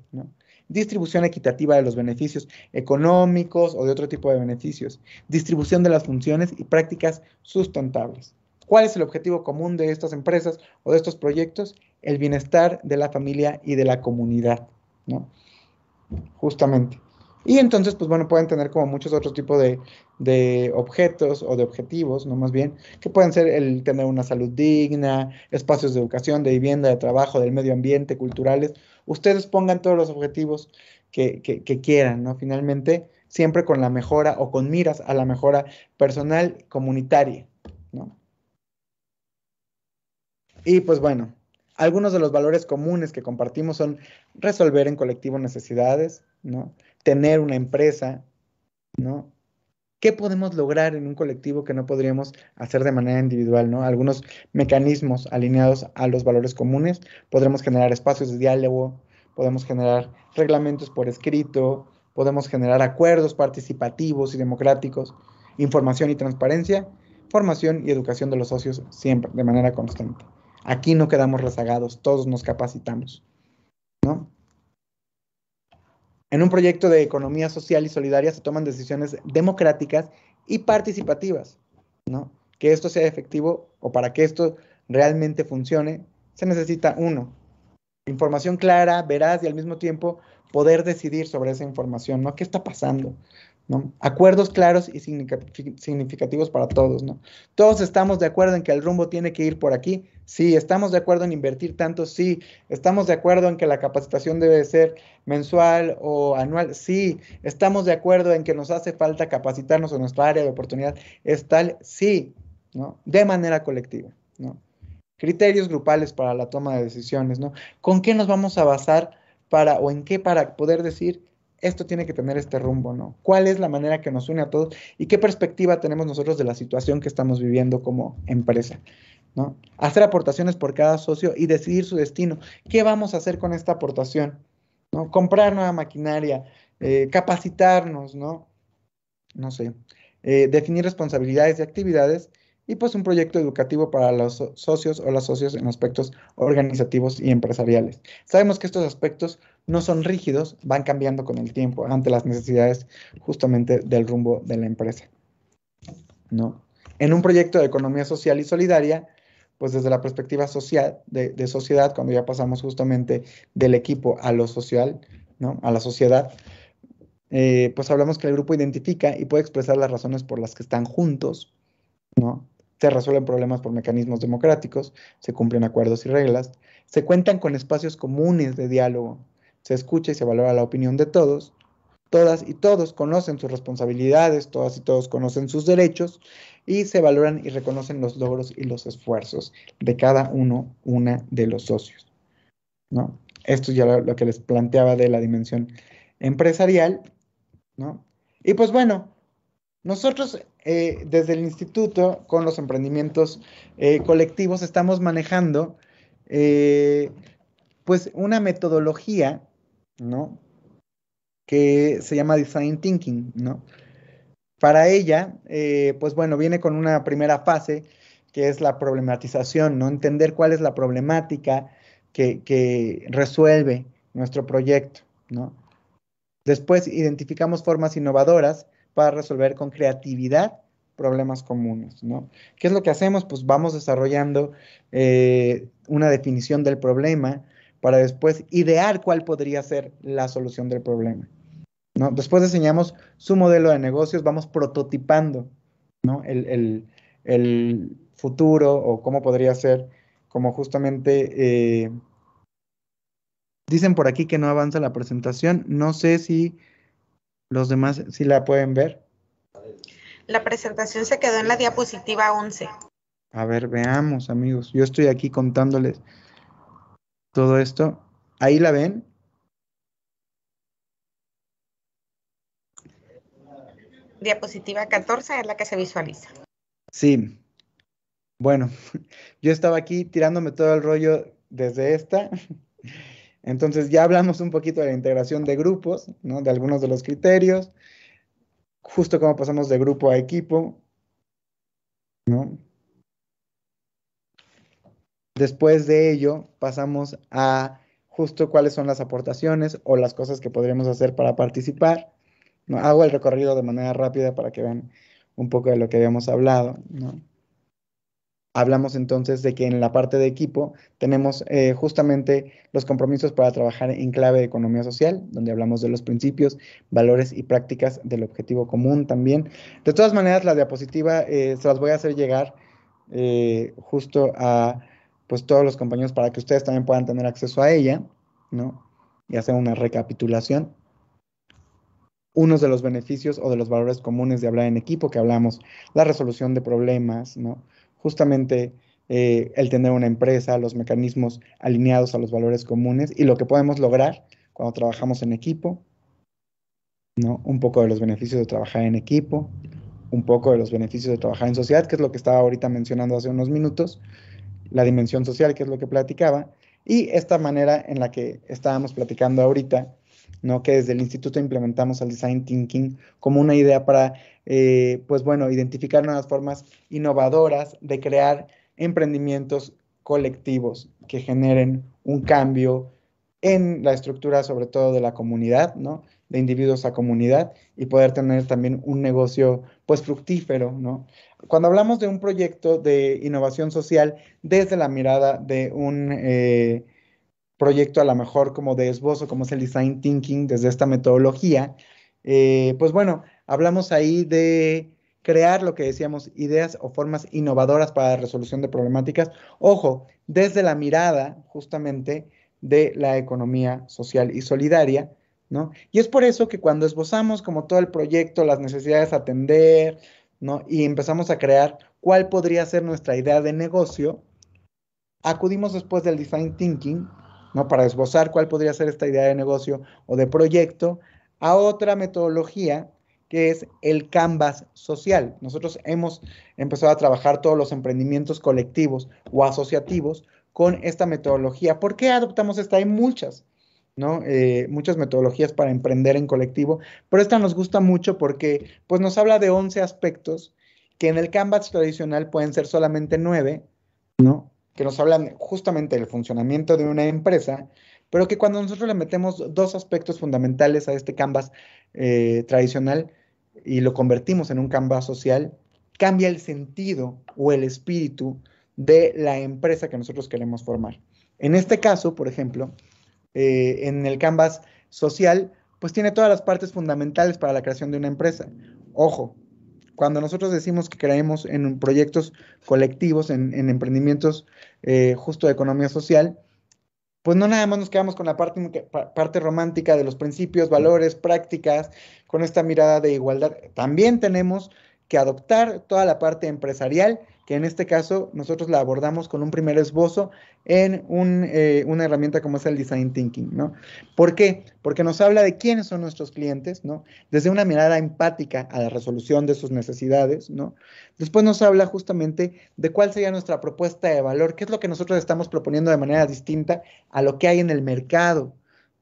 distribución equitativa de los beneficios económicos o de otro tipo de beneficios, distribución de las funciones y prácticas sustentables. ¿Cuál es el objetivo común de estas empresas o de estos proyectos? El bienestar de la familia y de la comunidad, Justamente. Y entonces, pues bueno, pueden tener como muchos otros tipos de, objetos o de objetivos, no más bien, que pueden ser el tener una salud digna, espacios de educación, de vivienda, de trabajo, del medio ambiente, culturales. Ustedes pongan todos los objetivos que, que quieran, ¿no? Finalmente, siempre con la mejora o con miras a la mejora personal, comunitaria, ¿no? Y pues bueno, algunos de los valores comunes que compartimos son resolver en colectivo necesidades, ¿no? Tener una empresa, ¿no? ¿Qué podemos lograr en un colectivo que no podríamos hacer de manera individual, ¿no? Algunos mecanismos alineados a los valores comunes, podremos generar espacios de diálogo, podemos generar reglamentos por escrito, podemos generar acuerdos participativos y democráticos, información y transparencia, formación y educación de los socios siempre, de manera constante. Aquí no quedamos rezagados, todos nos capacitamos. ¿no? En un proyecto de economía social y solidaria se toman decisiones democráticas y participativas. ¿no? Que esto sea efectivo o para que esto realmente funcione, se necesita uno, información clara, veraz y al mismo tiempo poder decidir sobre esa información, ¿no? ¿Qué está pasando? Acuerdos claros y significativos para todos, ¿no? Todos estamos de acuerdo en que el rumbo tiene que ir por aquí, sí, estamos de acuerdo en invertir tanto, sí, estamos de acuerdo en que la capacitación debe ser mensual o anual, sí, estamos de acuerdo en que nos hace falta capacitarnos en nuestra área de oportunidad es tal, sí, ¿no? De manera colectiva, ¿no? Criterios grupales para la toma de decisiones, ¿no? ¿Con qué nos vamos a basar para o en qué para poder decir esto tiene que tener este rumbo, ¿no? ¿Cuál es la manera que nos une a todos y qué perspectiva tenemos nosotros de la situación que estamos viviendo como empresa? ¿no? Hacer aportaciones por cada socio y decidir su destino. ¿Qué vamos a hacer con esta aportación? ¿no? Comprar nueva maquinaria, eh, capacitarnos, ¿no? No sé, eh, definir responsabilidades y actividades y pues un proyecto educativo para los socios o las socias en aspectos organizativos y empresariales. Sabemos que estos aspectos no son rígidos, van cambiando con el tiempo ante las necesidades justamente del rumbo de la empresa. ¿No? En un proyecto de economía social y solidaria, pues desde la perspectiva social, de, sociedad, cuando ya pasamos justamente del equipo a lo social, ¿no? A la sociedad, eh, pues hablamos que el grupo identifica y puede expresar las razones por las que están juntos, ¿no? se resuelven problemas por mecanismos democráticos, se cumplen acuerdos y reglas, se cuentan con espacios comunes de diálogo, se escucha y se valora la opinión de todos, todas y todos conocen sus responsabilidades, todas y todos conocen sus derechos y se valoran y reconocen los logros y los esfuerzos de cada uno, una de los socios. ¿no? Esto ya lo, que les planteaba de la dimensión empresarial, ¿no? Y pues bueno, nosotros eh, desde el instituto, con los emprendimientos eh, colectivos, estamos manejando eh, pues una metodología, ¿no? Que se llama Design Thinking, Para ella, pues bueno, viene con una primera fase que es la problematización, ¿no? Entender cuál es la problemática que, resuelve nuestro proyecto, Después identificamos formas innovadoras para resolver con creatividad problemas comunes, ¿no? ¿Qué es lo que hacemos? Pues vamos desarrollando eh, una definición del problema para después idear cuál podría ser la solución del problema, ¿no? Después diseñamos su modelo de negocios, vamos prototipando, ¿no? El, futuro o cómo podría ser, como justamente eh, dicen por aquí que no avanza la presentación, no sé si los demás sí la pueden ver. La presentación se quedó en la diapositiva 11. A ver, veamos amigos. Yo estoy aquí contándoles todo esto. ¿Ahí la ven? Diapositiva 14 es la que se visualiza. Sí. Bueno, yo estaba aquí tirándome todo el rollo desde esta entonces ya hablamos un poquito de la integración de grupos, ¿no? de algunos de los criterios, justo cómo pasamos de grupo a equipo. ¿no? Después de ello pasamos a justo cuáles son las aportaciones o las cosas que podríamos hacer para participar. ¿no? Hago el recorrido de manera rápida para que vean un poco de lo que habíamos hablado. ¿no? Hablamos entonces de que en la parte de equipo tenemos eh, justamente los compromisos para trabajar en clave de economía social, donde hablamos de los principios, valores y prácticas del objetivo común también. De todas maneras, la diapositiva eh, se las voy a hacer llegar eh, justo a pues todos los compañeros para que ustedes también puedan tener acceso a ella, ¿no? Y hacer una recapitulación unos de los beneficios o de los valores comunes de hablar en equipo que hablamos, la resolución de problemas, ¿no? justamente eh, el tener una empresa, los mecanismos alineados a los valores comunes y lo que podemos lograr cuando trabajamos en equipo, ¿no? Un poco de los beneficios de trabajar en equipo, un poco de los beneficios de trabajar en sociedad, que es lo que estaba ahorita mencionando hace unos minutos, la dimensión social, que es lo que platicaba, y esta manera en la que estábamos platicando ahorita que desde el instituto implementamos al design thinking como una idea para, eh, pues bueno, identificar nuevas formas innovadoras de crear emprendimientos colectivos que generen un cambio en la estructura, sobre todo de la comunidad, ¿no? de individuos a comunidad y poder tener también un negocio pues fructífero, ¿no? Cuando hablamos de un proyecto de innovación social desde la mirada de un eh, proyecto a lo mejor como de esbozo, como es el design thinking desde esta metodología, eh, pues bueno, hablamos ahí de crear lo que decíamos, ideas o formas innovadoras para la resolución de problemáticas, ojo, desde la mirada justamente de la economía social y solidaria, ¿no? Y es por eso que cuando esbozamos como todo el proyecto, las necesidades atender, ¿no? Y empezamos a crear cuál podría ser nuestra idea de negocio, acudimos después del design thinking para esbozar cuál podría ser esta idea de negocio o de proyecto, a otra metodología que es el canvas social. Nosotros hemos empezado a trabajar todos los emprendimientos colectivos o asociativos con esta metodología. ¿Por qué adoptamos esta? Hay muchas, ¿no? Eh, muchas metodologías para emprender en colectivo, pero esta nos gusta mucho porque pues, nos habla de 11 aspectos que en el canvas tradicional pueden ser solamente 9, ¿no? que nos hablan justamente del funcionamiento de una empresa, pero que cuando nosotros le metemos dos aspectos fundamentales a este canvas eh, tradicional y lo convertimos en un canvas social, cambia el sentido o el espíritu de la empresa que nosotros queremos formar. En este caso, por ejemplo, eh, en el canvas social, pues tiene todas las partes fundamentales para la creación de una empresa. Ojo, cuando nosotros decimos que creemos en proyectos colectivos, en, emprendimientos eh, justo de economía social, pues no nada más nos quedamos con la parte romántica de los principios, valores, prácticas, con esta mirada de igualdad. También tenemos que adoptar toda la parte empresarial que en este caso nosotros la abordamos con un primer esbozo en eh, una herramienta como es el Design Thinking, ¿no? ¿Por qué? Porque nos habla de quiénes son nuestros clientes, ¿no? Desde una mirada empática a la resolución de sus necesidades, ¿no? Después nos habla justamente de cuál sería nuestra propuesta de valor, qué es lo que nosotros estamos proponiendo de manera distinta a lo que hay en el mercado,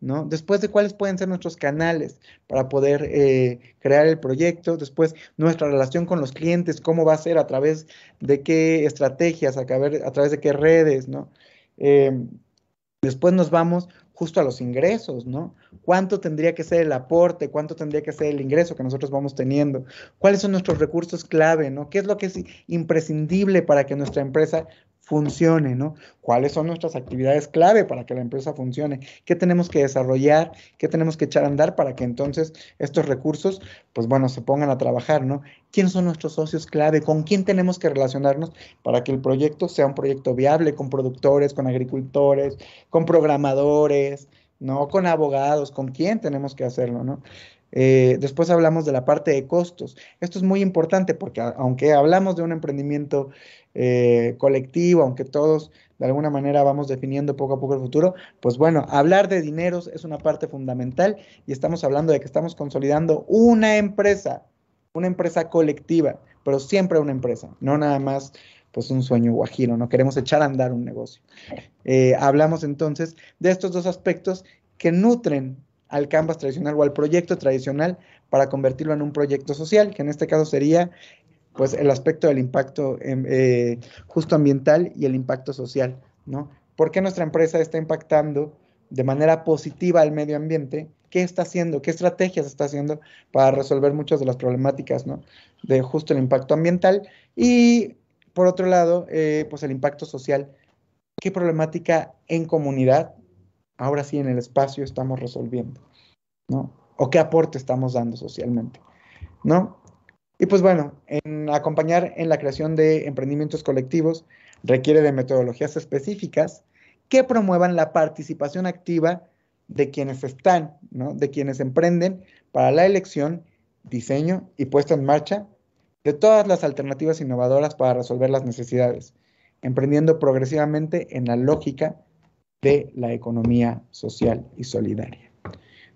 ¿no? Después de cuáles pueden ser nuestros canales para poder eh, crear el proyecto, después nuestra relación con los clientes, cómo va a ser, a través de qué estrategias, a, través de qué redes, ¿no? Em, después nos vamos justo a los ingresos, ¿no? ¿Cuánto tendría que ser el aporte? ¿Cuánto tendría que ser el ingreso que nosotros vamos teniendo? ¿Cuáles son nuestros recursos clave, ¿no? ¿Qué es lo que es imprescindible para que nuestra empresa funcione, ¿no? ¿Cuáles son nuestras actividades clave para que la empresa funcione? ¿Qué tenemos que desarrollar? ¿Qué tenemos que echar a andar para que entonces estos recursos, pues bueno, se pongan a trabajar, ¿no? ¿Quiénes son nuestros socios clave? ¿Con quién tenemos que relacionarnos para que el proyecto sea un proyecto viable con productores, con agricultores, con programadores, ¿no? Con abogados, ¿con quién tenemos que hacerlo, ¿no? Eh, después hablamos de la parte de costos. Esto es muy importante porque aunque hablamos de un emprendimiento eh, colectivo, aunque todos de alguna manera vamos definiendo poco a poco el futuro, pues bueno, hablar de dineros es una parte fundamental y estamos hablando de que estamos consolidando una empresa, una empresa colectiva, pero siempre una empresa, no nada más pues un sueño guajiro, no queremos echar a andar un negocio. Eh, hablamos entonces de estos dos aspectos que nutren al canvas tradicional o al proyecto tradicional para convertirlo en un proyecto social, que en este caso sería pues el aspecto del impacto em, eh, justo ambiental y el impacto social, ¿no? ¿Por qué nuestra empresa está impactando de manera positiva al medio ambiente? ¿Qué está haciendo? ¿Qué estrategias está haciendo para resolver muchas de las problemáticas, ¿no? De justo el impacto ambiental y, por otro lado, eh, pues el impacto social. ¿Qué problemática en comunidad ahora sí en el espacio estamos resolviendo, ¿no? O qué aporte estamos dando socialmente, ¿no? Y pues bueno, acompañar en la creación de emprendimientos colectivos requiere de metodologías específicas que promuevan la participación activa de quienes están, ¿no? de quienes emprenden para la elección, diseño y puesta en marcha de todas las alternativas innovadoras para resolver las necesidades, emprendiendo progresivamente en la lógica de la economía social y solidaria.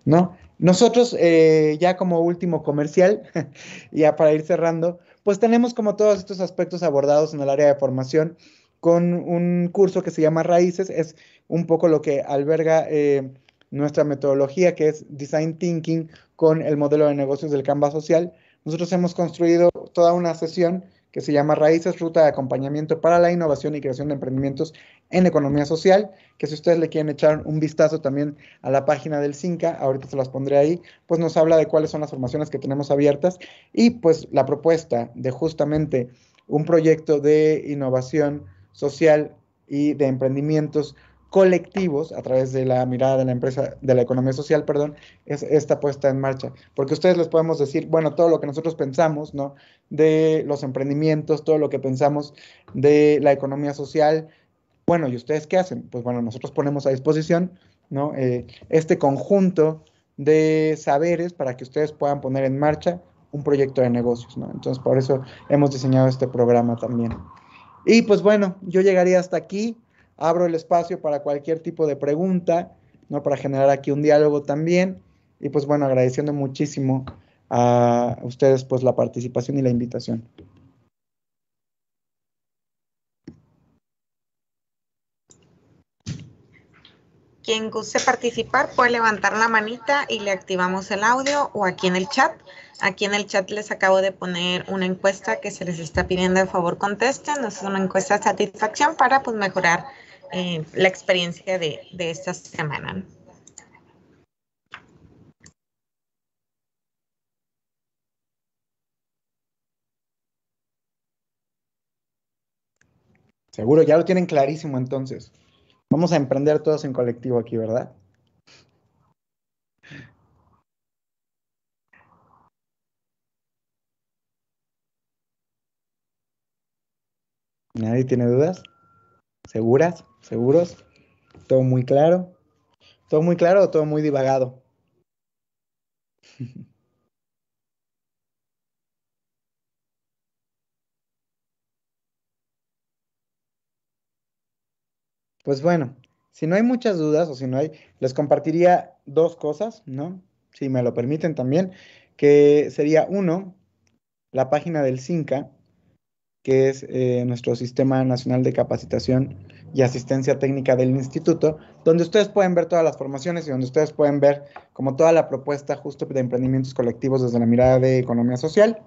¿no? Nosotros, eh, ya como último comercial, ya para ir cerrando, pues tenemos como todos estos aspectos abordados en el área de formación con un curso que se llama Raíces, es un poco lo que alberga eh, nuestra metodología, que es Design Thinking con el modelo de negocios del Canvas Social. Nosotros hemos construido toda una sesión que se llama Raíces, Ruta de Acompañamiento para la Innovación y Creación de Emprendimientos en Economía Social, que si ustedes le quieren echar un vistazo también a la página del CINCA, ahorita se las pondré ahí, pues nos habla de cuáles son las formaciones que tenemos abiertas y pues la propuesta de justamente un proyecto de innovación social y de emprendimientos colectivos a través de la mirada de la empresa, de la economía social, perdón, es esta puesta en marcha. Porque ustedes les podemos decir, bueno, todo lo que nosotros pensamos, ¿no? De los emprendimientos, todo lo que pensamos de la economía social. Bueno, ¿y ustedes qué hacen? Pues bueno, nosotros ponemos a disposición, ¿no? Eh, este conjunto de saberes para que ustedes puedan poner en marcha un proyecto de negocios, ¿no? Entonces, por eso hemos diseñado este programa también. Y pues bueno, yo llegaría hasta aquí abro el espacio para cualquier tipo de pregunta, ¿no? Para generar aquí un diálogo también. Y pues bueno, agradeciendo muchísimo a ustedes pues la participación y la invitación. Quien guste participar puede levantar la manita y le activamos el audio o aquí en el chat. Aquí en el chat les acabo de poner una encuesta que se les está pidiendo por favor contesten. Es una encuesta de satisfacción para pues, mejorar eh, la experiencia de, de esta semana. Seguro, ya lo tienen clarísimo entonces. Vamos a emprender todos en colectivo aquí, ¿verdad? ¿Nadie tiene dudas? seguras, seguros, todo muy claro. ¿Todo muy claro o todo muy divagado? Pues bueno, si no hay muchas dudas o si no hay, les compartiría dos cosas, ¿no? Si me lo permiten también, que sería uno, la página del Cinca, que es eh, nuestro Sistema Nacional de Capacitación y Asistencia Técnica del Instituto, donde ustedes pueden ver todas las formaciones y donde ustedes pueden ver como toda la propuesta justo de emprendimientos colectivos desde la mirada de economía social.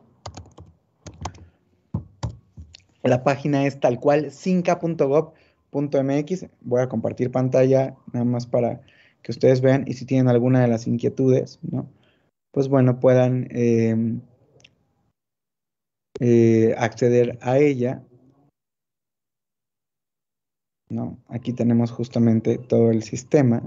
La página es tal cual, cinca.gov.mx. Voy a compartir pantalla nada más para que ustedes vean y si tienen alguna de las inquietudes, ¿no? Pues bueno, puedan... Eh, eh, acceder a ella. ¿no? Aquí tenemos justamente todo el sistema.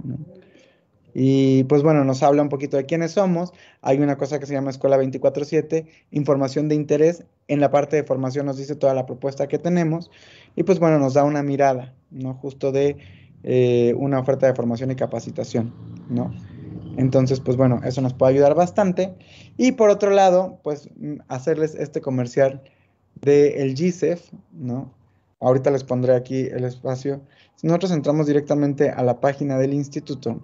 Y pues bueno, nos habla un poquito de quiénes somos. Hay una cosa que se llama Escuela 24-7, información de interés. En la parte de formación nos dice toda la propuesta que tenemos. Y pues bueno, nos da una mirada, ¿no? Justo de eh, una oferta de formación y capacitación, ¿no? Entonces, pues bueno, eso nos puede ayudar bastante. Y por otro lado, pues mm, hacerles este comercial del el GCEF, ¿no? Ahorita les pondré aquí el espacio. Si nosotros entramos directamente a la página del instituto,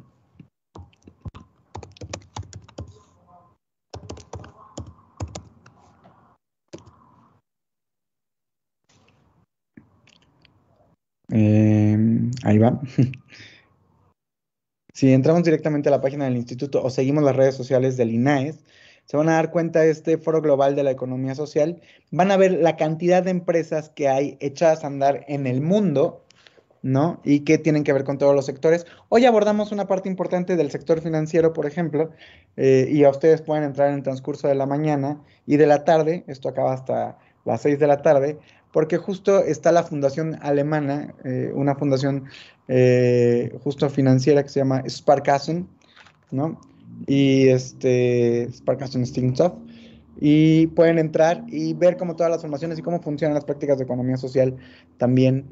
em, ahí va. Si entramos directamente a la página del instituto o seguimos las redes sociales del INAES, se van a dar cuenta de este foro global de la economía social, van a ver la cantidad de empresas que hay echadas a andar en el mundo, ¿no? Y que tienen que ver con todos los sectores. Hoy abordamos una parte importante del sector financiero, por ejemplo, eh, y a ustedes pueden entrar en el transcurso de la mañana y de la tarde, esto acaba hasta a las seis de la tarde, porque justo está la fundación alemana, eh, una fundación eh, justo financiera que se llama Sparkassen, ¿no? Y este, Sparkassen Stingsoft, Y pueden entrar y ver cómo todas las formaciones y cómo funcionan las prácticas de economía social también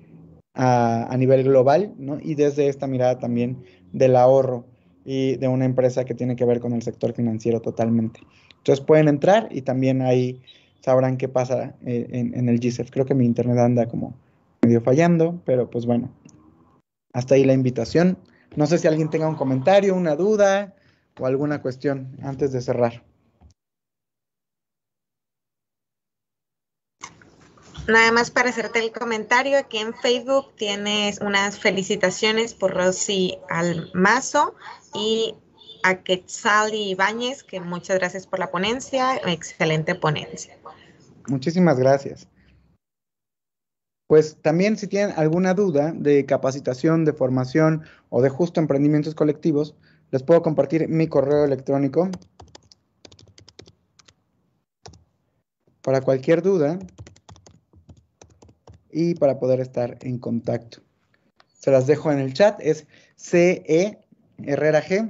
a, a nivel global, ¿no? Y desde esta mirada también del ahorro y de una empresa que tiene que ver con el sector financiero totalmente. Entonces pueden entrar y también hay sabrán qué pasa eh, en, el GCEF. Creo que mi internet anda como medio fallando, pero pues bueno, hasta ahí la invitación. No sé si alguien tenga un comentario, una duda o alguna cuestión antes de cerrar. Nada más para hacerte el comentario, aquí en Facebook tienes unas felicitaciones por Rosy Almazo y a y Ibáñez, que muchas gracias por la ponencia, excelente ponencia. Muchísimas gracias. Pues también si tienen alguna duda de capacitación, de formación o de justo emprendimientos colectivos, les puedo compartir mi correo electrónico. Para cualquier duda y para poder estar en contacto. Se las dejo en el chat, es C -E -G